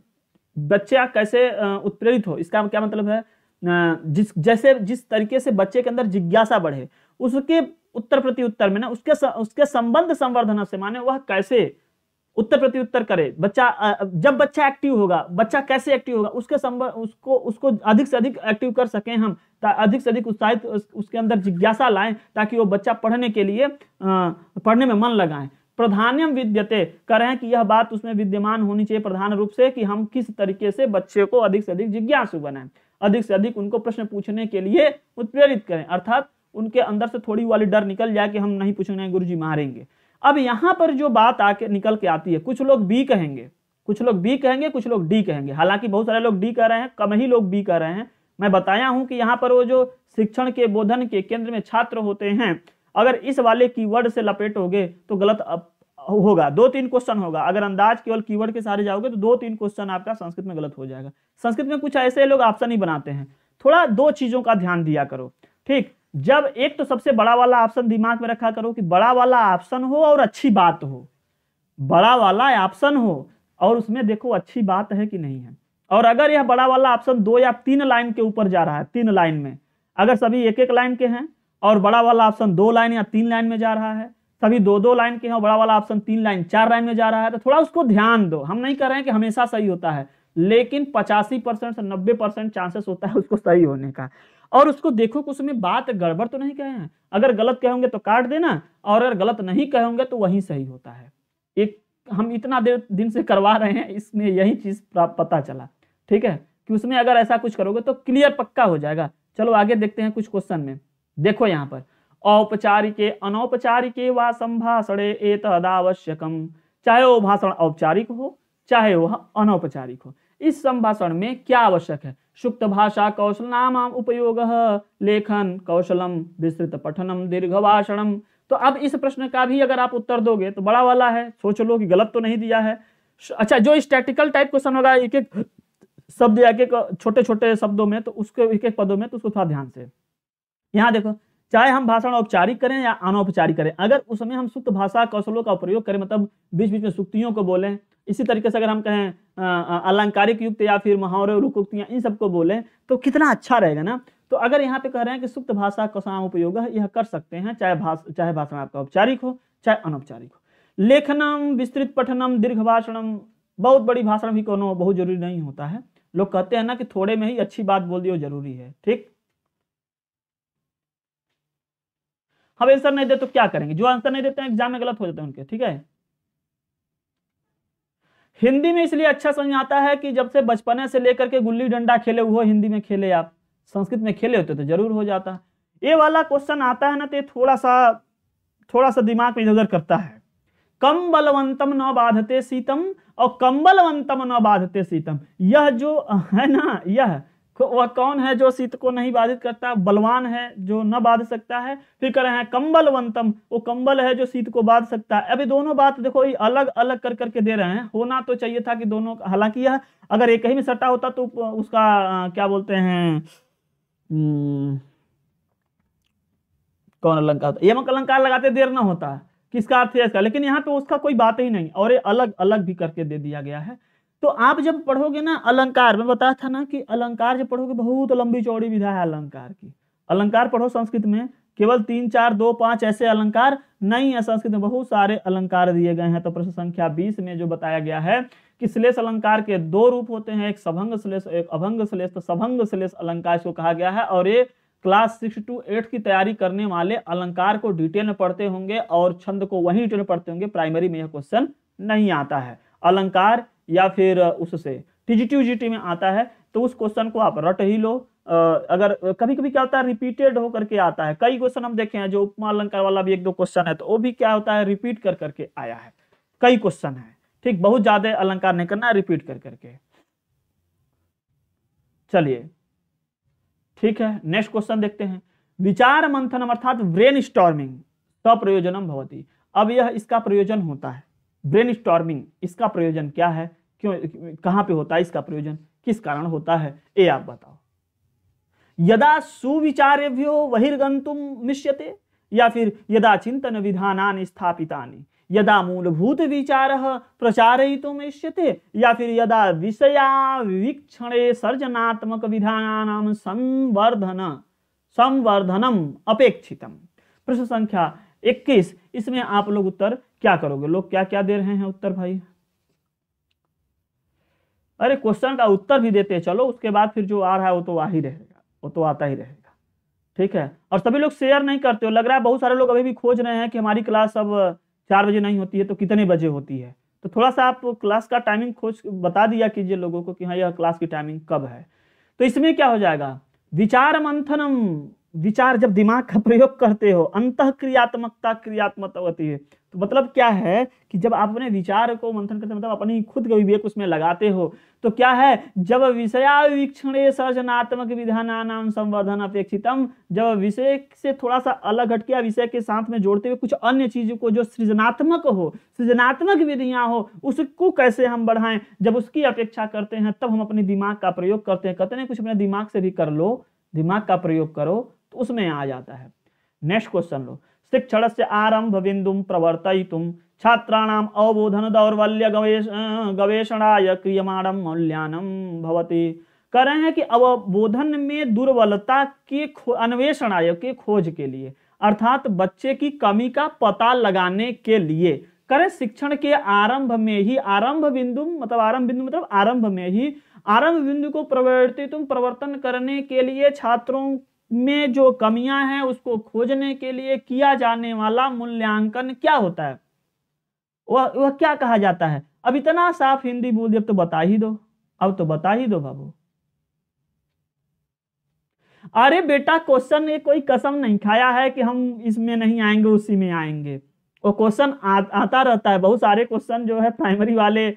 बच्चे कैसे उत्प्रेरित हो इसका क्या मतलब है जिस जैसे जिस तरीके से बच्चे के अंदर जिज्ञासा बढ़े उसके उत्तर प्रति उत्तर में ना उसके उसके संबंध संवर्धन से माने वह कैसे उत्तर प्रति उत्तर करे बच्चा जब बच्चा एक्टिव होगा बच्चा कैसे एक्टिव होगा उसके संबंध उसको उसको अधिक से अधिक एक्टिव कर सकें हम अधिक से अधिक उत्साहित उसके अंदर जिज्ञासा लाएं ताकि वो बच्चा पढ़ने के लिए पढ़ने में मन लगाएं प्रधान्यम विद्यते कह रहे हैं कि यह बात उसमें विद्यमान होनी चाहिए प्रधान रूप से कि हम किस तरीके से बच्चे को अधिक से अधिक जिज्ञासु बनाएं अधिक से अधिक उनको प्रश्न पूछने के लिए उत्प्रेरित करें अर्थात उनके अंदर से थोड़ी वाली डर निकल जाए कि हम नहीं पूछेंगे गुरु जी मारेंगे अब यहाँ पर जो बात आके निकल के आती है कुछ लोग बी कहेंगे कुछ लोग बी कहेंगे कुछ लोग डी कहेंगे हालांकि बहुत सारे लोग डी कह रहे हैं कम ही लोग बी कह रहे हैं मैं बताया हूं कि यहाँ पर वो जो शिक्षण के बोधन के केंद्र में छात्र होते हैं अगर इस वाले कीवर्ड से लपेटोगे तो गलत होगा दो तीन क्वेश्चन होगा अगर अंदाज केवल कीवर्ड के सहारे जाओगे तो दो तीन क्वेश्चन आपका संस्कृत में गलत हो जाएगा संस्कृत में कुछ ऐसे लोग ऑप्शन ही बनाते हैं थोड़ा दो चीजों का ध्यान दिया करो ठीक जब एक तो सबसे बड़ा वाला ऑप्शन दिमाग में रखा करो कि बड़ा वाला ऑप्शन हो और अच्छी बात हो बड़ा वाला ऑप्शन हो और उसमें देखो अच्छी बात है कि नहीं है और अगर यह बड़ा वाला ऑप्शन दो या तीन लाइन के ऊपर जा रहा है तीन लाइन में अगर सभी एक एक लाइन के हैं और बड़ा वाला ऑप्शन दो लाइन या तीन लाइन में जा रहा है सभी दो दो लाइन के हैं और बड़ा वाला ऑप्शन तीन लाइन चार लाइन में जा रहा है तो थोड़ा उसको ध्यान दो हम नहीं कर रहे हैं कि हमेशा सही होता है लेकिन पचासी परसेंट से नब्बे परसेंट चांसेस होता है उसको सही होने का और उसको देखो कि उसमें बात गड़बड़ तो नहीं कहे हैं अगर गलत कहेंगे तो काट देना और अगर गलत नहीं कहोगे तो वही सही होता है एक हम इतना देर दिन से करवा रहे हैं इसमें यही चीज पता चला ठीक है कि उसमें अगर ऐसा कुछ करोगे तो क्लियर पक्का हो जाएगा चलो आगे देखते हैं कुछ क्वेश्चन में देखो यहाँ पर औपचारिक अनौपचारिके व संभाषणे एतदावश्यकम चाहे वो भाषण औपचारिक हो चाहे वह अनौपचारिक हो इस संभाषण में क्या आवश्यक है सुप्त भाषा कौशल नाम उपयोग लेखन कौशलम विस्तृत पठनम दीर्घ भाषणम तो अब इस प्रश्न का भी अगर आप उत्तर दोगे तो बड़ा वाला है सोच लो कि गलत तो नहीं दिया है अच्छा जो स्टैटिकल टाइप क्वेश्चन होगा एक एक शब्द या एक छोटे छोटे शब्दों में तो उसके एक एक पदों में तो उसको थोड़ा ध्यान से यहाँ देखो चाहे हम भाषण औपचारिक करें या अनौपचारिक करें अगर उस समय हम सुप्त भाषा कौशलों का प्रयोग करें मतलब बीच बीच में सुक्तियों को बोलें इसी तरीके से अगर हम कहें अलंकारिक युक्त या फिर मुहावरे रुकुक्तियां इन सबको बोलें तो कितना अच्छा रहेगा ना तो अगर यहाँ पे कह रहे हैं कि सुप्त भाषा कौशल उपयोग यह कर सकते हैं चाहे भाषा चाहे भाषण आपका औपचारिक हो चाहे अनौपचारिक हो लेखनम विस्तृत पठनम दीर्घ भाषणम बहुत बड़ी भाषण भी कोनो बहुत जरूरी नहीं होता है लोग कहते हैं ना कि थोड़े में ही अच्छी बात बोल दी जरूरी है ठीक हम आंसर नहीं दे तो क्या करेंगे जो आंसर नहीं देते हैं एग्जाम में गलत हो जाते हैं उनके ठीक है हिंदी में इसलिए अच्छा समझ आता है कि जब से बचपने से लेकर के गुल्ली डंडा खेले हुए हिंदी में खेले आप संस्कृत में खेले होते तो जरूर हो जाता ये वाला क्वेश्चन आता है ना तो थोड़ा सा थोड़ा सा दिमाग में इधर करता है कम बलवंतम न बाधते सीतम और कम्बलवंतम न बाधते सीतम यह जो है ना यह तो वह कौन है जो शीत को नहीं बाधित करता बलवान है जो न बाध सकता है फिर कह रहे हैं कम्बलवंतम वो कंबल है जो शीत को बाध सकता है अभी दोनों बात देखो ये अलग अलग कर करके दे रहे हैं होना तो चाहिए था कि दोनों हालांकि यह अगर एक ही में सट्टा होता तो उसका क्या बोलते हैं कौन अलंकार होता यमक अलंकार लगाते देर ना होता किसका अर्थ है इसका लेकिन यहाँ पे उसका कोई बात ही नहीं और ये अलग अलग भी करके दे दिया गया है तो आप जब पढ़ोगे ना अलंकार में बताया था ना कि अलंकार जब पढ़ोगे बहुत लंबी चौड़ी विधा है अलंकार की अलंकार पढ़ो संस्कृत में केवल तीन चार दो पांच ऐसे अलंकार नहीं है संस्कृत में बहुत सारे अलंकार दिए गए हैं तो प्रश्न संख्या बीस में जो बताया गया है कि श्लेष अलंकार के दो रूप होते हैं एक सभंग श्लेष एक अभंग श्लेष तो सभंग श्लेष अलंकार इसको कहा गया है और ये क्लास सिक्स टू एट की तैयारी करने वाले अलंकार को डिटेल में पढ़ते होंगे और छंद को वही डिटेल में पढ़ते होंगे प्राइमरी में यह क्वेश्चन नहीं आता है अलंकार या फिर उससे टीजीटी जी में आता है तो उस क्वेश्चन को आप रट ही लो अगर कभी कभी क्या होता है रिपीटेड होकर करके आता है कई क्वेश्चन हम देखे हैं जो उपमा अलंकार वाला भी एक दो क्वेश्चन है तो वो भी क्या होता है रिपीट कर करके आया है कई क्वेश्चन है ठीक बहुत ज्यादा अलंकार नहीं करना है रिपीट कर करके चलिए ठीक है नेक्स्ट क्वेश्चन देखते हैं विचार मंथन अर्थात ब्रेन स्टॉर्मिंग सप्रयोजनम भवती अब यह इसका प्रयोजन होता है ब्रेन स्टॉर्मिंग इसका प्रयोजन क्या है क्यों कहाँ पे होता है इसका प्रयोजन किस कारण होता है ये आप बताओ यदा सुविचार्यभ्यो बहिर्गंतुम मिश्यते या फिर यदा चिंतन विधानान स्थापिता यदा मूलभूत विचार प्रचारयितुम इष्यते या फिर यदा विषया वीक्षणे सर्जनात्मक विधान संवर्धन संवर्धनम अपेक्षित प्रश्न संख्या 21 इसमें आप लोग उत्तर क्या करोगे लोग क्या क्या दे रहे हैं उत्तर भाई अरे क्वेश्चन का उत्तर भी देते चलो उसके बाद फिर जो आ रहा है वो तो आ ही रहेगा वो तो आता ही रहेगा ठीक है और सभी लोग शेयर नहीं करते हो लग रहा है बहुत सारे लोग अभी भी खोज रहे हैं कि हमारी क्लास अब चार बजे नहीं होती है तो कितने बजे होती है तो थोड़ा सा आप क्लास का टाइमिंग खोज बता दिया कीजिए लोगों को कि हाँ यह क्लास की टाइमिंग कब है तो इसमें क्या हो जाएगा विचार मंथनम विचार जब दिमाग का प्रयोग करते हो अंत क्रियात्मकता क्रियात्मक होती है तो मतलब क्या है कि जब आप अपने विचार को मंथन करते मतलब अपनी खुद के विवेक उसमें लगाते हो तो क्या है जब विषयावीक्षण सर्जनात्मक विधाना नाम संवर्धन अपेक्षितम जब विषय से थोड़ा सा अलग हटके विषय के साथ में जोड़ते हुए कुछ अन्य चीजों को जो सृजनात्मक हो सृजनात्मक विधियां हो उसको कैसे हम बढ़ाएं जब उसकी अपेक्षा करते हैं तब हम अपने दिमाग का प्रयोग करते हैं कहते हैं कुछ अपने दिमाग से भी कर लो दिमाग का प्रयोग करो तो उसमें आ जाता है नेक्स्ट क्वेश्चन लो शिक्षण से आरंभ बिंदु प्रवर्तयितुं छात्राण अवबोधन दौर्बल्य गवेश गवेषणाय भवती कह रहे हैं कि अवबोधन में दुर्बलता के अन्वेषण आय के खोज के लिए अर्थात बच्चे की कमी का पता लगाने के लिए करें शिक्षण के आरंभ में ही आरंभ बिंदु मतलब आरंभ बिंदु मतलब आरंभ में ही आरंभ बिंदु को प्रवर्तित प्रवर्तन करने के लिए छात्रों में जो कमियां हैं उसको खोजने के लिए किया जाने वाला मूल्यांकन क्या होता है वह वह क्या कहा जाता है अब इतना साफ हिंदी बोल अब तो बता ही दो अब तो बता ही दो बाबू अरे बेटा क्वेश्चन ने कोई कसम नहीं खाया है कि हम इसमें नहीं आएंगे उसी में आएंगे वो क्वेश्चन आता रहता है बहुत सारे क्वेश्चन जो है प्राइमरी वाले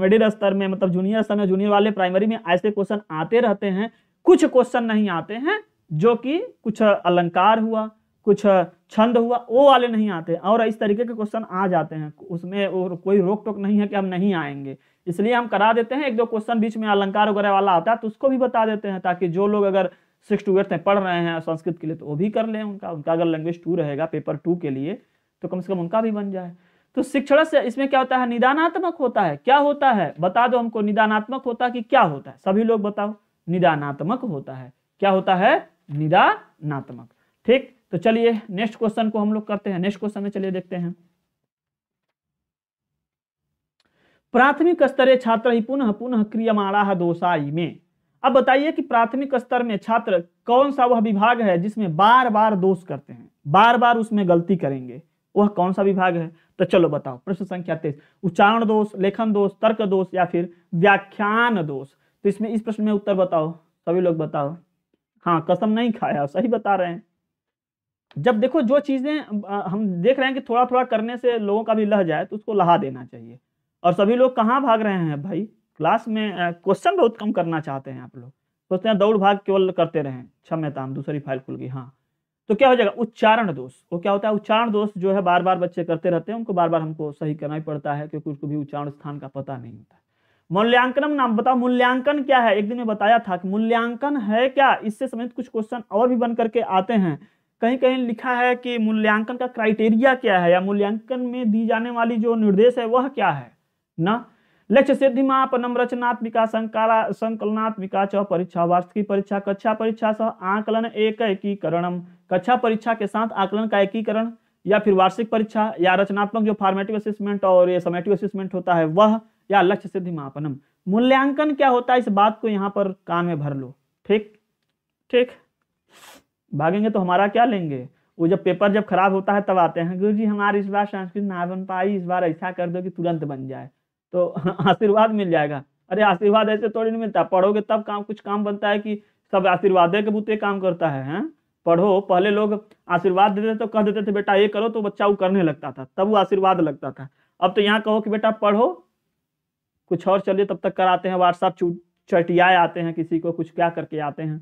मिडिल स्तर में मतलब जूनियर स्तर में जूनियर वाले प्राइमरी में ऐसे क्वेश्चन आते रहते हैं कुछ क्वेश्चन नहीं आते हैं जो कि कुछ अलंकार हुआ कुछ छंद हुआ वो वाले नहीं आते और इस तरीके के क्वेश्चन आ जाते हैं उसमें और कोई रोक टोक नहीं है कि हम नहीं आएंगे इसलिए हम करा देते हैं एक दो क्वेश्चन बीच में अलंकार वगैरह वाला आता है तो उसको भी बता देते हैं ताकि जो लोग अगर सिक्स टू एट्थ में पढ़ रहे हैं संस्कृत के लिए तो वो भी कर लें उनका उनका अगर लैंग्वेज टू रहेगा पेपर टू के लिए तो कम से कम उनका भी बन जाए तो शिक्षण से इसमें क्या होता है निदानात्मक होता है क्या होता है बता दो हमको निदानात्मक होता है कि क्या होता है सभी लोग बताओ निदानात्मक होता है क्या होता है निदानात्मक ठीक तो चलिए नेक्स्ट क्वेश्चन को हम लोग करते हैं नेक्स्ट क्वेश्चन में चलिए देखते हैं प्राथमिक स्तर छात्र ही पुनः पुनः क्रियमाणा दोषाई में अब बताइए कि प्राथमिक स्तर में छात्र कौन सा वह विभाग है जिसमें बार बार दोष करते हैं बार बार उसमें गलती करेंगे वह कौन सा विभाग है तो चलो बताओ प्रश्न संख्या तेईस उच्चारण दोष लेखन दोष तर्क दोष या फिर व्याख्यान दोष तो इसमें इस प्रश्न में उत्तर बताओ सभी लोग बताओ हाँ कसम नहीं खाया सही बता रहे हैं जब देखो जो चीज़ें हम देख रहे हैं कि थोड़ा थोड़ा करने से लोगों का भी लह जाए तो उसको लहा देना चाहिए और सभी लोग कहाँ भाग रहे हैं भाई क्लास में क्वेश्चन बहुत कम करना चाहते हैं आप लोग सोचते हैं दौड़ भाग केवल करते रहें क्षम्यताम दूसरी फाइल खुल गई हाँ तो क्या हो जाएगा उच्चारण दोष वो क्या होता है उच्चारण दोष जो है बार बार बच्चे करते रहते हैं उनको बार बार हमको सही करना ही पड़ता है क्योंकि उसको भी उच्चारण स्थान का पता नहीं होता मूल्यांकन नाम बताओ मूल्यांकन क्या है एक दिन में बताया था कि मूल्यांकन है क्या इससे संबंधित कुछ क्वेश्चन और भी बन करके आते हैं कहीं कहीं लिखा है कि मूल्यांकन का क्राइटेरिया क्या है या मूल्यांकन में दी जाने वाली जो निर्देश है वह क्या है ना लक्ष्य सिद्धि माप नम्रचनात्मिका संकला संकलनात्मिका च परीक्षा वार्षिक परीक्षा कक्षा परीक्षा सह आकलन एक एकीकरण कक्षा परीक्षा के साथ आकलन का एकीकरण या फिर वार्षिक परीक्षा या रचनात्मक जो फॉर्मेटिव असेसमेंट और ये समेटिव असेसमेंट होता है वह या लक्ष्य सिद्धि मापनम मूल्यांकन क्या होता है इस बात को यहाँ पर कान में भर लो ठीक ठीक भागेंगे तो हमारा क्या लेंगे वो जब पेपर जब खराब होता है तब आते हैं गुरु जी हमारे इस बार संस्कृत ना बन पाई इस बार ऐसा कर दो कि तुरंत बन जाए तो [LAUGHS] आशीर्वाद मिल जाएगा अरे आशीर्वाद ऐसे थोड़ी नहीं मिलता पढ़ोगे तब काम कुछ काम बनता है कि सब आशीर्वाद के बूते काम करता है, है? पढ़ो पहले लोग आशीर्वाद देते थे तो कह देते थे बेटा ये करो तो बच्चा वो करने लगता था तब वो आशीर्वाद लगता था अब तो यहाँ कहो कि बेटा पढ़ो कुछ और चलिए तब तक कराते हैं व्हाट्सअप चटियाए आते हैं किसी को कुछ क्या करके आते हैं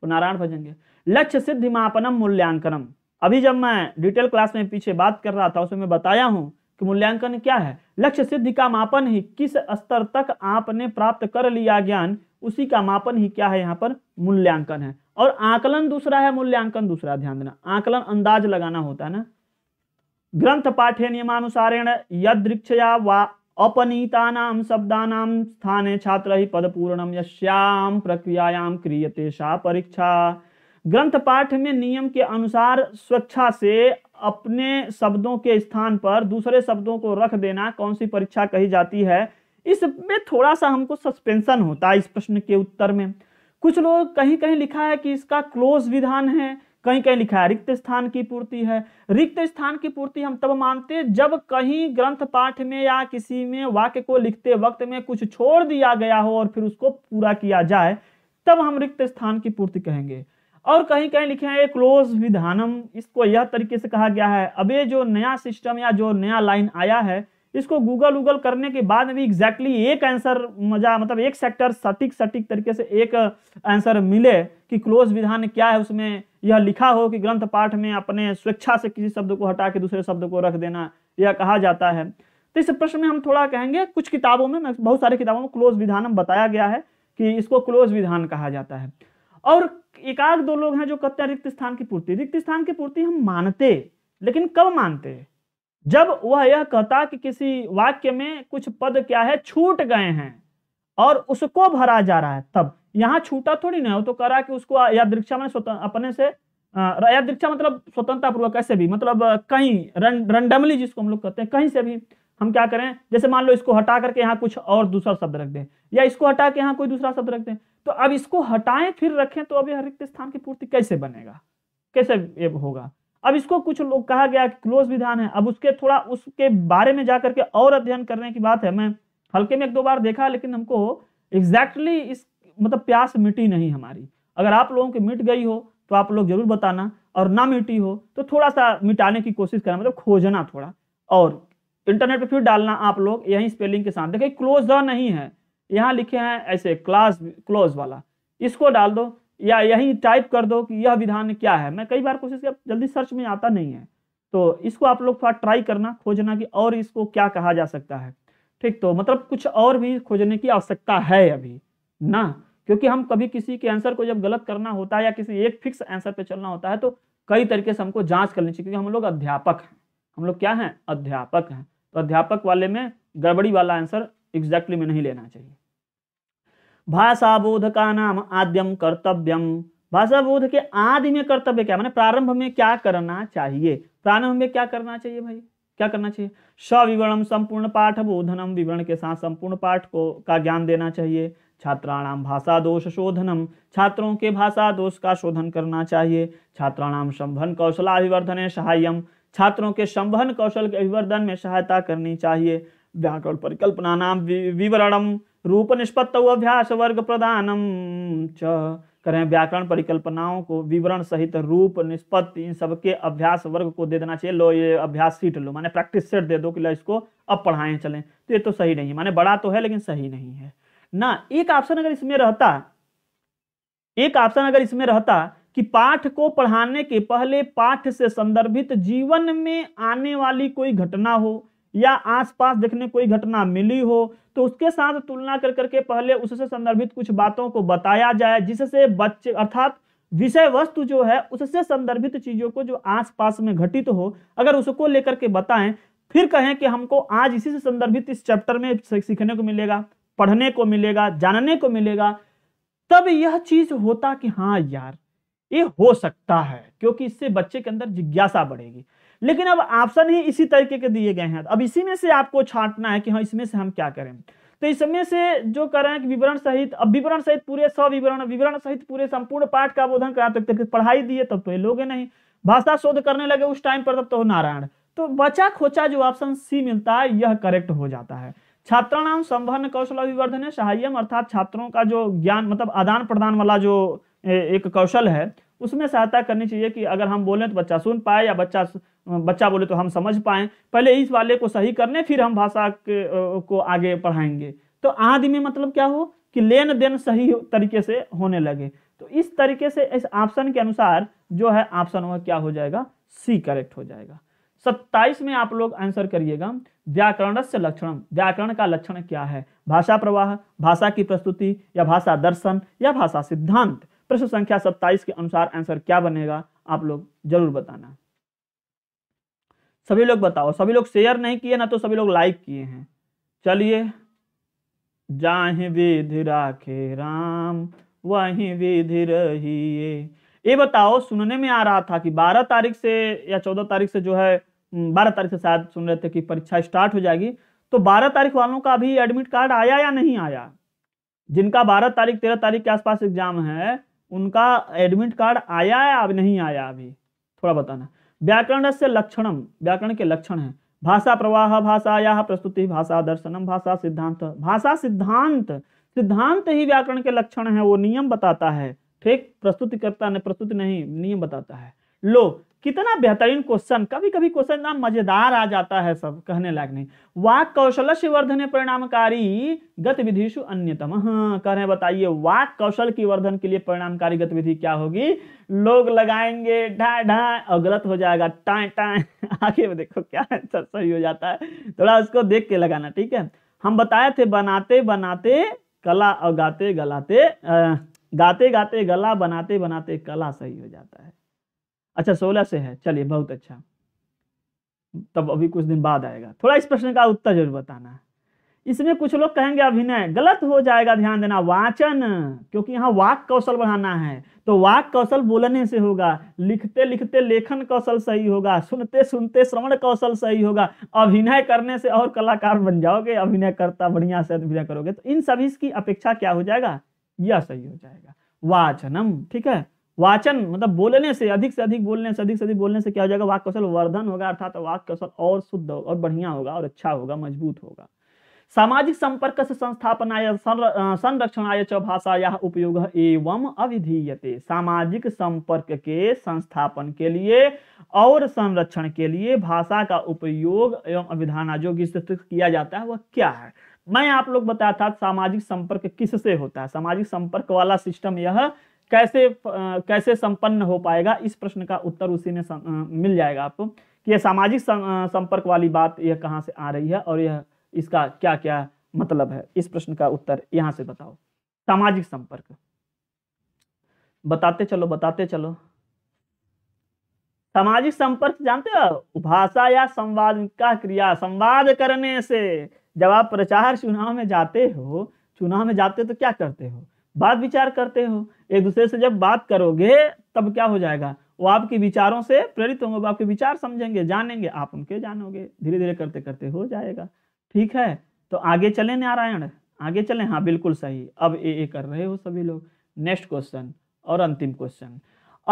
तो नारायण भजेंगे लक्ष्य सिद्धि मापनम मूल्यांकनम अभी जब मैं डिटेल क्लास में पीछे बात कर रहा था उसमें मैं बताया हूँ कि मूल्यांकन क्या है लक्ष्य सिद्धि का मापन ही किस स्तर तक आपने प्राप्त कर लिया ज्ञान उसी का मापन ही क्या है यहाँ पर मूल्यांकन है और आकलन दूसरा है मूल्यांकन दूसरा ध्यान देना आकलन अंदाज लगाना होता है ना ग्रंथ पाठ्य नियमानुसारेण यदृक्षया वा अपनीतानाम शब्दानाम स्थाने पद पूर्णम यश्याम प्रक्रियायाम क्रियते सा परीक्षा ग्रंथ पाठ में नियम के अनुसार स्वेच्छा से अपने शब्दों के स्थान पर दूसरे शब्दों को रख देना कौन सी परीक्षा कही जाती है इसमें थोड़ा सा हमको सस्पेंशन होता है इस प्रश्न के उत्तर में कुछ लोग कहीं कहीं लिखा है कि इसका क्लोज विधान है कहीं कहीं लिखा है रिक्त स्थान की पूर्ति है रिक्त स्थान की पूर्ति हम तब मानते हैं जब कहीं ग्रंथ पाठ में या किसी में वाक्य को लिखते वक्त में कुछ छोड़ दिया गया हो और फिर उसको पूरा किया जाए तब हम रिक्त स्थान की पूर्ति कहेंगे और कहीं कहीं लिखे हैं क्लोज विधानम इसको यह तरीके से कहा गया है अबे जो नया सिस्टम या जो नया लाइन आया है इसको गूगल उगल करने के बाद भी एग्जैक्टली एक आंसर मजा मतलब एक सेक्टर सटीक सटीक तरीके से एक आंसर uh, मिले कि क्लोज विधान क्या है उसमें यह लिखा हो कि ग्रंथ पाठ में अपने स्वेच्छा से किसी शब्द को हटा के दूसरे शब्द को रख देना यह कहा जाता है तो इस प्रश्न में हम थोड़ा कहेंगे कुछ किताबों में बहुत सारी किताबों में क्लोज विधान हम बताया गया है कि इसको क्लोज विधान कहा जाता है और एकाध दो लोग हैं जो कहते हैं रिक्त स्थान की पूर्ति रिक्त स्थान की पूर्ति हम मानते लेकिन कब मानते हैं जब वह यह कहता कि किसी वाक्य में कुछ पद क्या है छूट गए हैं और उसको भरा जा रहा है तब यहाँ छूटा थोड़ी ना हो तो कह रहा कि उसको यादृक्षा में अपने से यादृक्षा मतलब स्वतंत्रता पूर्वक कैसे भी मतलब कहीं रैंडमली रं, जिसको हम लोग कहते हैं कहीं से भी हम क्या करें जैसे मान लो इसको हटा करके यहाँ कुछ और दूसरा शब्द रख दें या इसको हटा के यहाँ कोई दूसरा शब्द रख दें तो अब इसको हटाएं फिर रखें तो अभी हर रिक्त स्थान की पूर्ति कैसे बनेगा कैसे ये होगा अब इसको कुछ लोग कहा गया क्लोज विधान है अब उसके थोड़ा उसके बारे में जाकर के और अध्ययन करने की बात है मैं हल्के में एक दो बार देखा लेकिन हमको एग्जैक्टली exactly इस मतलब प्यास मिटी नहीं हमारी अगर आप लोगों की मिट गई हो तो आप लोग जरूर बताना और ना मिटी हो तो थोड़ा सा मिटाने की कोशिश करना मतलब खोजना थोड़ा और इंटरनेट पे फिर डालना आप लोग यही स्पेलिंग के साथ देखिए क्लोज द नहीं है यहाँ लिखे हैं ऐसे क्लास क्लोज वाला इसको डाल दो या यही टाइप कर दो कि यह विधान क्या है मैं कई बार कोशिश किया जल्दी सर्च में आता नहीं है तो इसको आप लोग थोड़ा ट्राई करना खोजना कि और इसको क्या कहा जा सकता है ठीक तो मतलब कुछ और भी खोजने की आवश्यकता है अभी ना क्योंकि हम कभी किसी के आंसर को जब गलत करना होता है या किसी एक फिक्स आंसर पे चलना होता है तो कई तरीके से हमको जांच करनी चाहिए क्योंकि हम लोग अध्यापक हैं हम लोग क्या हैं अध्यापक हैं तो अध्यापक वाले में गड़बड़ी वाला आंसर एग्जैक्टली में नहीं लेना चाहिए भाषा बोध का नाम आद्यम कर्तव्यम भाषा बोध के आदि में कर्तव्य क्या मैंने प्रारंभ में क्या करना चाहिए प्रारंभ में क्या करना चाहिए भाई क्या करना चाहिए सविवरणम संपूर्ण पाठ बोधनम विवरण के साथ संपूर्ण पाठ को का ज्ञान देना चाहिए छात्राणाम भाषा दोष शोधनम छात्रों के भाषा दोष का शोधन करना चाहिए छात्राणाम संभन कौशलाभिवर्धन सहायम छात्रों के संभन कौशल के अभिवर्धन में सहायता करनी चाहिए व्याकरण परिकल्पना नाम विवरणम रूप निष्पत्त अभ्यास वर्ग प्रदानम च करें व्याकरण परिकल्पनाओं को विवरण सहित रूप निष्पत्ति इन सबके अभ्यास वर्ग को दे देना चाहिए लो ये अभ्यास सीट लो माने प्रैक्टिस सेट दे दो कि लो इसको अब पढ़ाए चलें तो ये तो सही नहीं माने बड़ा तो है लेकिन सही नहीं है ना एक ऑप्शन अगर इसमें रहता एक ऑप्शन अगर इसमें रहता कि पाठ को पढ़ाने के पहले पाठ से संदर्भित जीवन में आने वाली कोई घटना हो या आसपास देखने कोई घटना मिली हो तो उसके साथ तुलना कर करके पहले उससे संदर्भित कुछ बातों को बताया जाए जिससे बच्चे अर्थात विषय वस्तु जो है उससे संदर्भित चीजों को जो आसपास में घटित हो अगर उसको लेकर के बताएं फिर कहें कि हमको आज इसी से संदर्भित इस चैप्टर में सीखने को मिलेगा पढ़ने को मिलेगा जानने को मिलेगा तब यह चीज होता कि हाँ यार ये हो सकता है क्योंकि इससे बच्चे के अंदर जिज्ञासा बढ़ेगी लेकिन अब ऑप्शन ही इसी तरीके के दिए गए हैं अब इसी में से आपको छांटना है कि हाँ इसमें से हम क्या करें तो इसमें से जो कर रहे हैं कि विवरण सहित अब विवरण सहित पूरे सौ विवरण विवरण सहित पूरे संपूर्ण पाठ का बोधन करा तक पढ़ाई दिए तब तो ये लोगे नहीं भाषा शोध करने लगे उस टाइम पर तब तो नारायण तो बचा खोचा जो ऑप्शन सी मिलता है यह करेक्ट हो जाता है छात्राणाम संभन कौशल अभिवर्धन है सहायम अर्थात छात्रों का जो ज्ञान मतलब आदान प्रदान वाला जो एक कौशल है उसमें सहायता करनी चाहिए कि अगर हम बोलें तो बच्चा सुन पाए या बच्चा बच्चा बोले तो हम समझ पाए पहले इस वाले को सही करने फिर हम भाषा को आगे पढ़ाएंगे तो आदि में मतलब क्या हो कि लेन देन सही तरीके से होने लगे तो इस तरीके से इस ऑप्शन के अनुसार जो है ऑप्शन वह क्या हो जाएगा सी करेक्ट हो जाएगा सत्ताईस में आप लोग आंसर करिएगा व्याकरण से लक्षण व्याकरण का लक्षण क्या है भाषा प्रवाह भाषा की प्रस्तुति या भाषा दर्शन या भाषा सिद्धांत प्रश्न संख्या सत्ताईस के अनुसार आंसर क्या बनेगा आप लोग जरूर बताना सभी लोग बताओ सभी लोग शेयर नहीं किए ना तो सभी लोग लाइक किए हैं चलिए जाहे विधि राखे राम वही विधि रही ये बताओ सुनने में आ रहा था कि 12 तारीख से या 14 तारीख से जो है 12 तारीख से शायद सुन रहे थे कि परीक्षा स्टार्ट हो जाएगी तो 12 तारीख वालों का भी एडमिट कार्ड आया या नहीं आया जिनका 12 तारीख 13 तारीख के आसपास एग्जाम है उनका एडमिट कार्ड आया है अब नहीं आया अभी थोड़ा बताना व्याकरण से लक्षणम व्याकरण के लक्षण है भाषा प्रवाह भाषाया प्रस्तुति भाषा दर्शनम भाषा सिद्धांत भाषा सिद्धांत सिद्धांत ही व्याकरण के लक्षण है वो नियम बताता है ठीक प्रस्तुति करता नहीं प्रस्तुति नहीं नियम बताता है लो कितना बेहतरीन क्वेश्चन कभी कभी क्वेश्चन ना मजेदार आ जाता है सब कहने लायक नहीं वाक कौशल से वर्धन परिणामकारी गतिविधिशु अन्यतम हाँ कह रहे बताइए वाक कौशल की वर्धन के लिए परिणामकारी गतिविधि क्या होगी लोग लगाएंगे ढा ढा और गलत हो जाएगा टाए टाए [LAUGHS] आगे में देखो क्या आंसर सही हो जाता है थोड़ा उसको देख के लगाना ठीक है हम बताए थे बनाते बनाते कला और गाते गलाते गाते गाते गला बनाते बनाते कला सही हो जाता है अच्छा सोलह से है चलिए बहुत अच्छा तब अभी कुछ दिन बाद आएगा थोड़ा इस प्रश्न का उत्तर जरूर बताना है इसमें कुछ लोग कहेंगे अभिनय गलत हो जाएगा ध्यान देना वाचन क्योंकि यहाँ वाक कौशल बढ़ाना है तो वाक कौशल बोलने से होगा लिखते लिखते लेखन कौशल सही होगा सुनते सुनते श्रवण कौशल सही होगा अभिनय करने से और कलाकार बन जाओगे अभिनय करता बढ़िया से अभिनय करोगे तो इन सभी की अपेक्षा क्या हो जाएगा यह सही हो जाएगा वाचनम ठीक है वाचन मतलब बोलने से अधिक से अधिक बोलने से अधिक से अधिक बोलने से क्या हो जाएगा वाक कौशल वर्धन होगा अर्थात वाक्य कौशल और शुद्ध और बढ़िया होगा और अच्छा होगा मजबूत होगा सामाजिक संपर्क से संस्थापनाय संरक्षणाय च यह उपयोग एवं अविधीयते सामाजिक संपर्क के संस्थापन के लिए और संरक्षण के लिए भाषा का उपयोग एवं अविधान जो किया जाता है वह क्या है मैं आप लोग बताया था सामाजिक संपर्क किससे होता है सामाजिक संपर्क वाला सिस्टम यह कैसे आ, कैसे संपन्न हो पाएगा इस प्रश्न का उत्तर उसी में आ, मिल जाएगा आपको कि यह सामाजिक सं, संपर्क वाली बात यह कहाँ से आ रही है और यह इसका क्या क्या मतलब है इस प्रश्न का उत्तर यहाँ से बताओ सामाजिक संपर्क बताते चलो बताते चलो सामाजिक संपर्क जानते हो उपभाषा या संवाद का क्रिया संवाद करने से जब आप प्रचार चुनाव में जाते हो चुनाव में जाते हो तो क्या करते हो बात विचार करते हो एक दूसरे से जब बात करोगे तब क्या हो जाएगा वो आपके विचारों से प्रेरित होंगे वो आपके विचार समझेंगे जानेंगे आप उनके जानोगे धीरे धीरे करते करते हो जाएगा ठीक है तो आगे चले नारायण आगे चले हाँ बिल्कुल सही अब ए ए कर रहे हो सभी लोग नेक्स्ट क्वेश्चन और अंतिम क्वेश्चन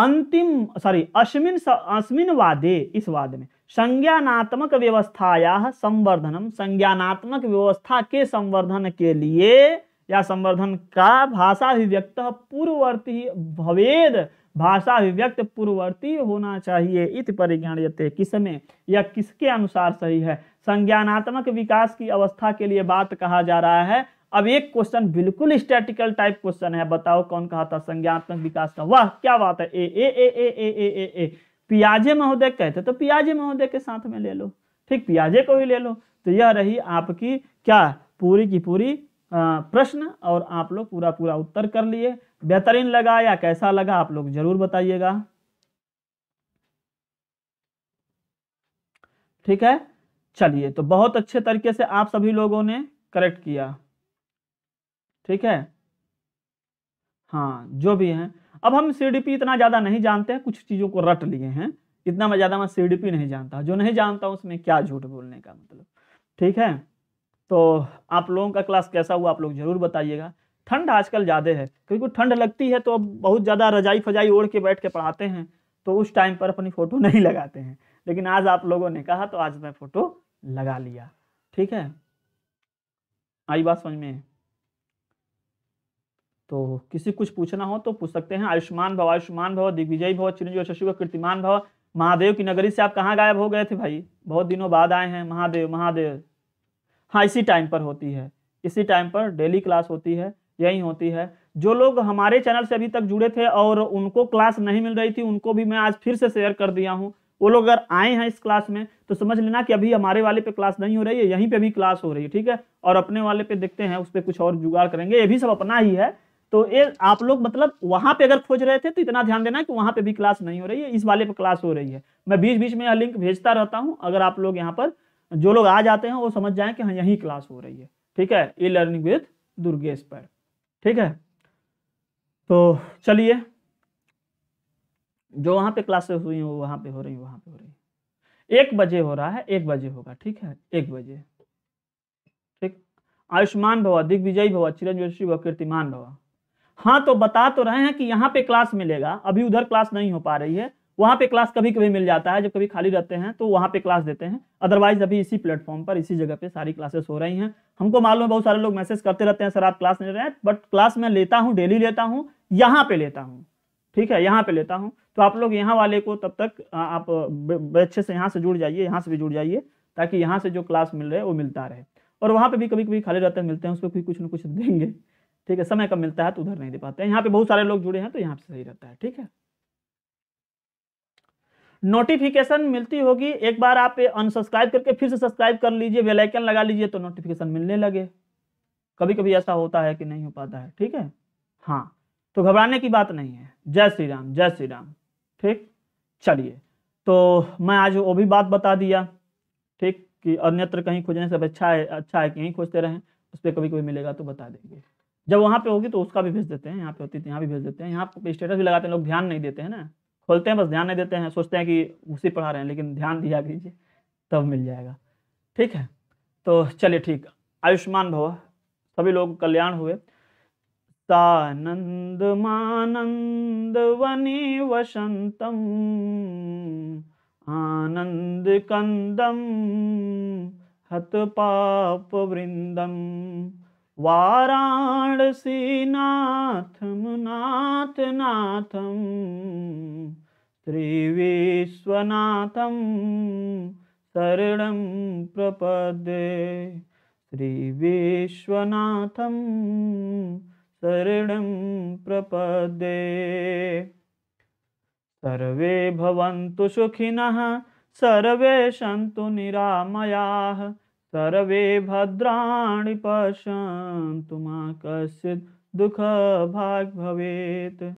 अंतिम सॉरी अश्विन अश्विन वादे इस वाद में संज्ञानात्मक व्यवस्थाया संवर्धनम संज्ञानात्मक व्यवस्था के संवर्धन के लिए या संवर्धन का भाषा अभिव्यक्त पूर्ववर्ती भवेद भाषा अभिव्यक्त पूर्ववर्ती होना चाहिए इत परिज्ञानते किसमें या किसके अनुसार सही है संज्ञानात्मक विकास की अवस्था के लिए बात कहा जा रहा है अब एक क्वेश्चन बिल्कुल स्टैटिकल टाइप क्वेश्चन है बताओ कौन कहा था संज्ञानात्मक विकास का वह क्या बात है ए ए ए ए ए ए ए ए पियाजे महोदय कहते तो पियाजे महोदय के साथ में ले लो ठीक पियाजे को ही ले लो तो यह रही आपकी क्या पूरी की पूरी प्रश्न और आप लोग पूरा पूरा उत्तर कर लिए बेहतरीन लगा या कैसा लगा आप लोग जरूर बताइएगा ठीक है चलिए तो बहुत अच्छे तरीके से आप सभी लोगों ने करेक्ट किया ठीक है हाँ जो भी है अब हम सीडीपी इतना ज़्यादा नहीं जानते हैं कुछ चीज़ों को रट लिए हैं इतना मैं ज़्यादा मैं सीडीपी नहीं जानता जो नहीं जानता उसमें क्या झूठ बोलने का मतलब ठीक है तो आप लोगों का क्लास कैसा हुआ आप लोग ज़रूर बताइएगा ठंड आजकल ज़्यादा है क्योंकि ठंड लगती है तो अब बहुत ज़्यादा रजाई फजाई ओढ़ के बैठ के पढ़ाते हैं तो उस टाइम पर अपनी फ़ोटो [LAUGHS] नहीं लगाते हैं लेकिन आज आप लोगों ने कहा तो आज मैं फ़ोटो लगा लिया ठीक है आई बात समझ में तो किसी कुछ पूछना हो तो पूछ सकते हैं आयुष्मान भव आयुष्मान भव दिग्विजय भव चिरंजीव शशि कीर्तिमान भव महादेव की नगरी से आप कहाँ गायब हो गए थे भाई बहुत दिनों बाद आए हैं महादेव महादेव हाँ इसी टाइम पर होती है इसी टाइम पर डेली क्लास होती है यही होती है जो लोग हमारे चैनल से अभी तक जुड़े थे और उनको क्लास नहीं मिल रही थी उनको भी मैं आज फिर से शेयर कर दिया हूँ वो लोग अगर आए हैं इस क्लास में तो समझ लेना कि अभी हमारे वाले पे क्लास नहीं हो रही है यहीं पे भी क्लास हो रही है ठीक है और अपने वाले पे देखते हैं उस पर कुछ और जुगाड़ करेंगे ये भी सब अपना ही है तो ये आप लोग मतलब वहां पे अगर खोज रहे थे तो इतना ध्यान देना कि वहां पे भी क्लास नहीं हो रही है इस वाले पे क्लास हो रही है मैं बीच बीच में यह लिंक भेजता रहता हूँ अगर आप लोग यहाँ पर जो लोग आ जाते हैं वो समझ जाए कि हाँ यही क्लास हो रही है ठीक है ई लर्निंग विद दुर्गेश पर ठीक है तो चलिए जो वहां पे क्लासेस हुई हैं वो वहां पे हो रही है वहां पे हो रही है एक बजे हो रहा है एक बजे होगा ठीक है एक बजे ठीक आयुष्मान भवा दिग्विजय भवा चिरंजीवी भव कीर्तिमान भवा हाँ तो बता तो रहे हैं कि यहाँ पे क्लास मिलेगा अभी उधर क्लास नहीं हो पा रही है वहाँ पे क्लास कभी कभी मिल जाता है जब कभी खाली रहते हैं तो वहाँ पे क्लास देते हैं अदरवाइज अभी इसी प्लेटफॉर्म पर इसी जगह पे सारी क्लासेस हो रही हैं हमको मालूम है बहुत सारे लोग मैसेज करते रहते हैं सर आप क्लास नहीं रहे हैं बट क्लास मैं लेता हूँ डेली लेता हूँ यहाँ पे लेता हूँ ठीक है यहाँ पे लेता हूँ तो आप लोग यहाँ वाले को तब तक आप अच्छे से यहाँ से जुड़ जाइए यहाँ से भी जुड़ जाइए ताकि यहाँ से जो क्लास मिल रहे वो मिलता रहे और वहाँ पे भी कभी कभी खाली रहते मिलते हैं उसमें भी कुछ ना कुछ देंगे ठीक है समय कब मिलता है तो उधर नहीं दे पाते हैं यहाँ पे बहुत सारे लोग जुड़े हैं तो यहाँ पे सही रहता है ठीक है नोटिफिकेशन मिलती होगी एक बार आप अनसब्सक्राइब करके फिर से सब्सक्राइब कर लीजिए बेल आइकन लगा लीजिए तो नोटिफिकेशन मिलने लगे कभी कभी ऐसा होता है कि नहीं हो पाता है ठीक है हाँ तो घबराने की बात नहीं है जय श्री राम जय श्री राम ठीक चलिए तो मैं आज वो भी बात बता दिया ठीक कि अन्यत्र कहीं खोजने से अच्छा है अच्छा है कि यहीं खोजते रहें उस पर कभी कभी मिलेगा तो बता देंगे जब वहाँ पे होगी तो उसका भी भेज देते हैं यहाँ पे होती है यहाँ भी भेज देते हैं यहाँ पे स्टेटस भी लगाते हैं लोग ध्यान नहीं देते हैं ना खोलते हैं बस ध्यान नहीं देते हैं सोचते हैं कि उसी पढ़ा रहे हैं लेकिन ध्यान दिया कीजिए तब मिल जाएगा ठीक है तो चलिए ठीक आयुष्मान भव सभी लोग कल्याण हुए सानंद मानंद वनी वसंतम आनंद कंदम हत पाप वृंदम वाराणसीनाथं नाथनाथं श्रीविश्वनाथं शरणं प्रपदे श्रीविश्वनाथं शरणं प्रपदे सर्वे भवन्तु सुखिनः सर्वे सन्तु निरामयाः सर्वे भद्राणि पश्यन्तु मा कश्चित् दुःखभाग् भवेत्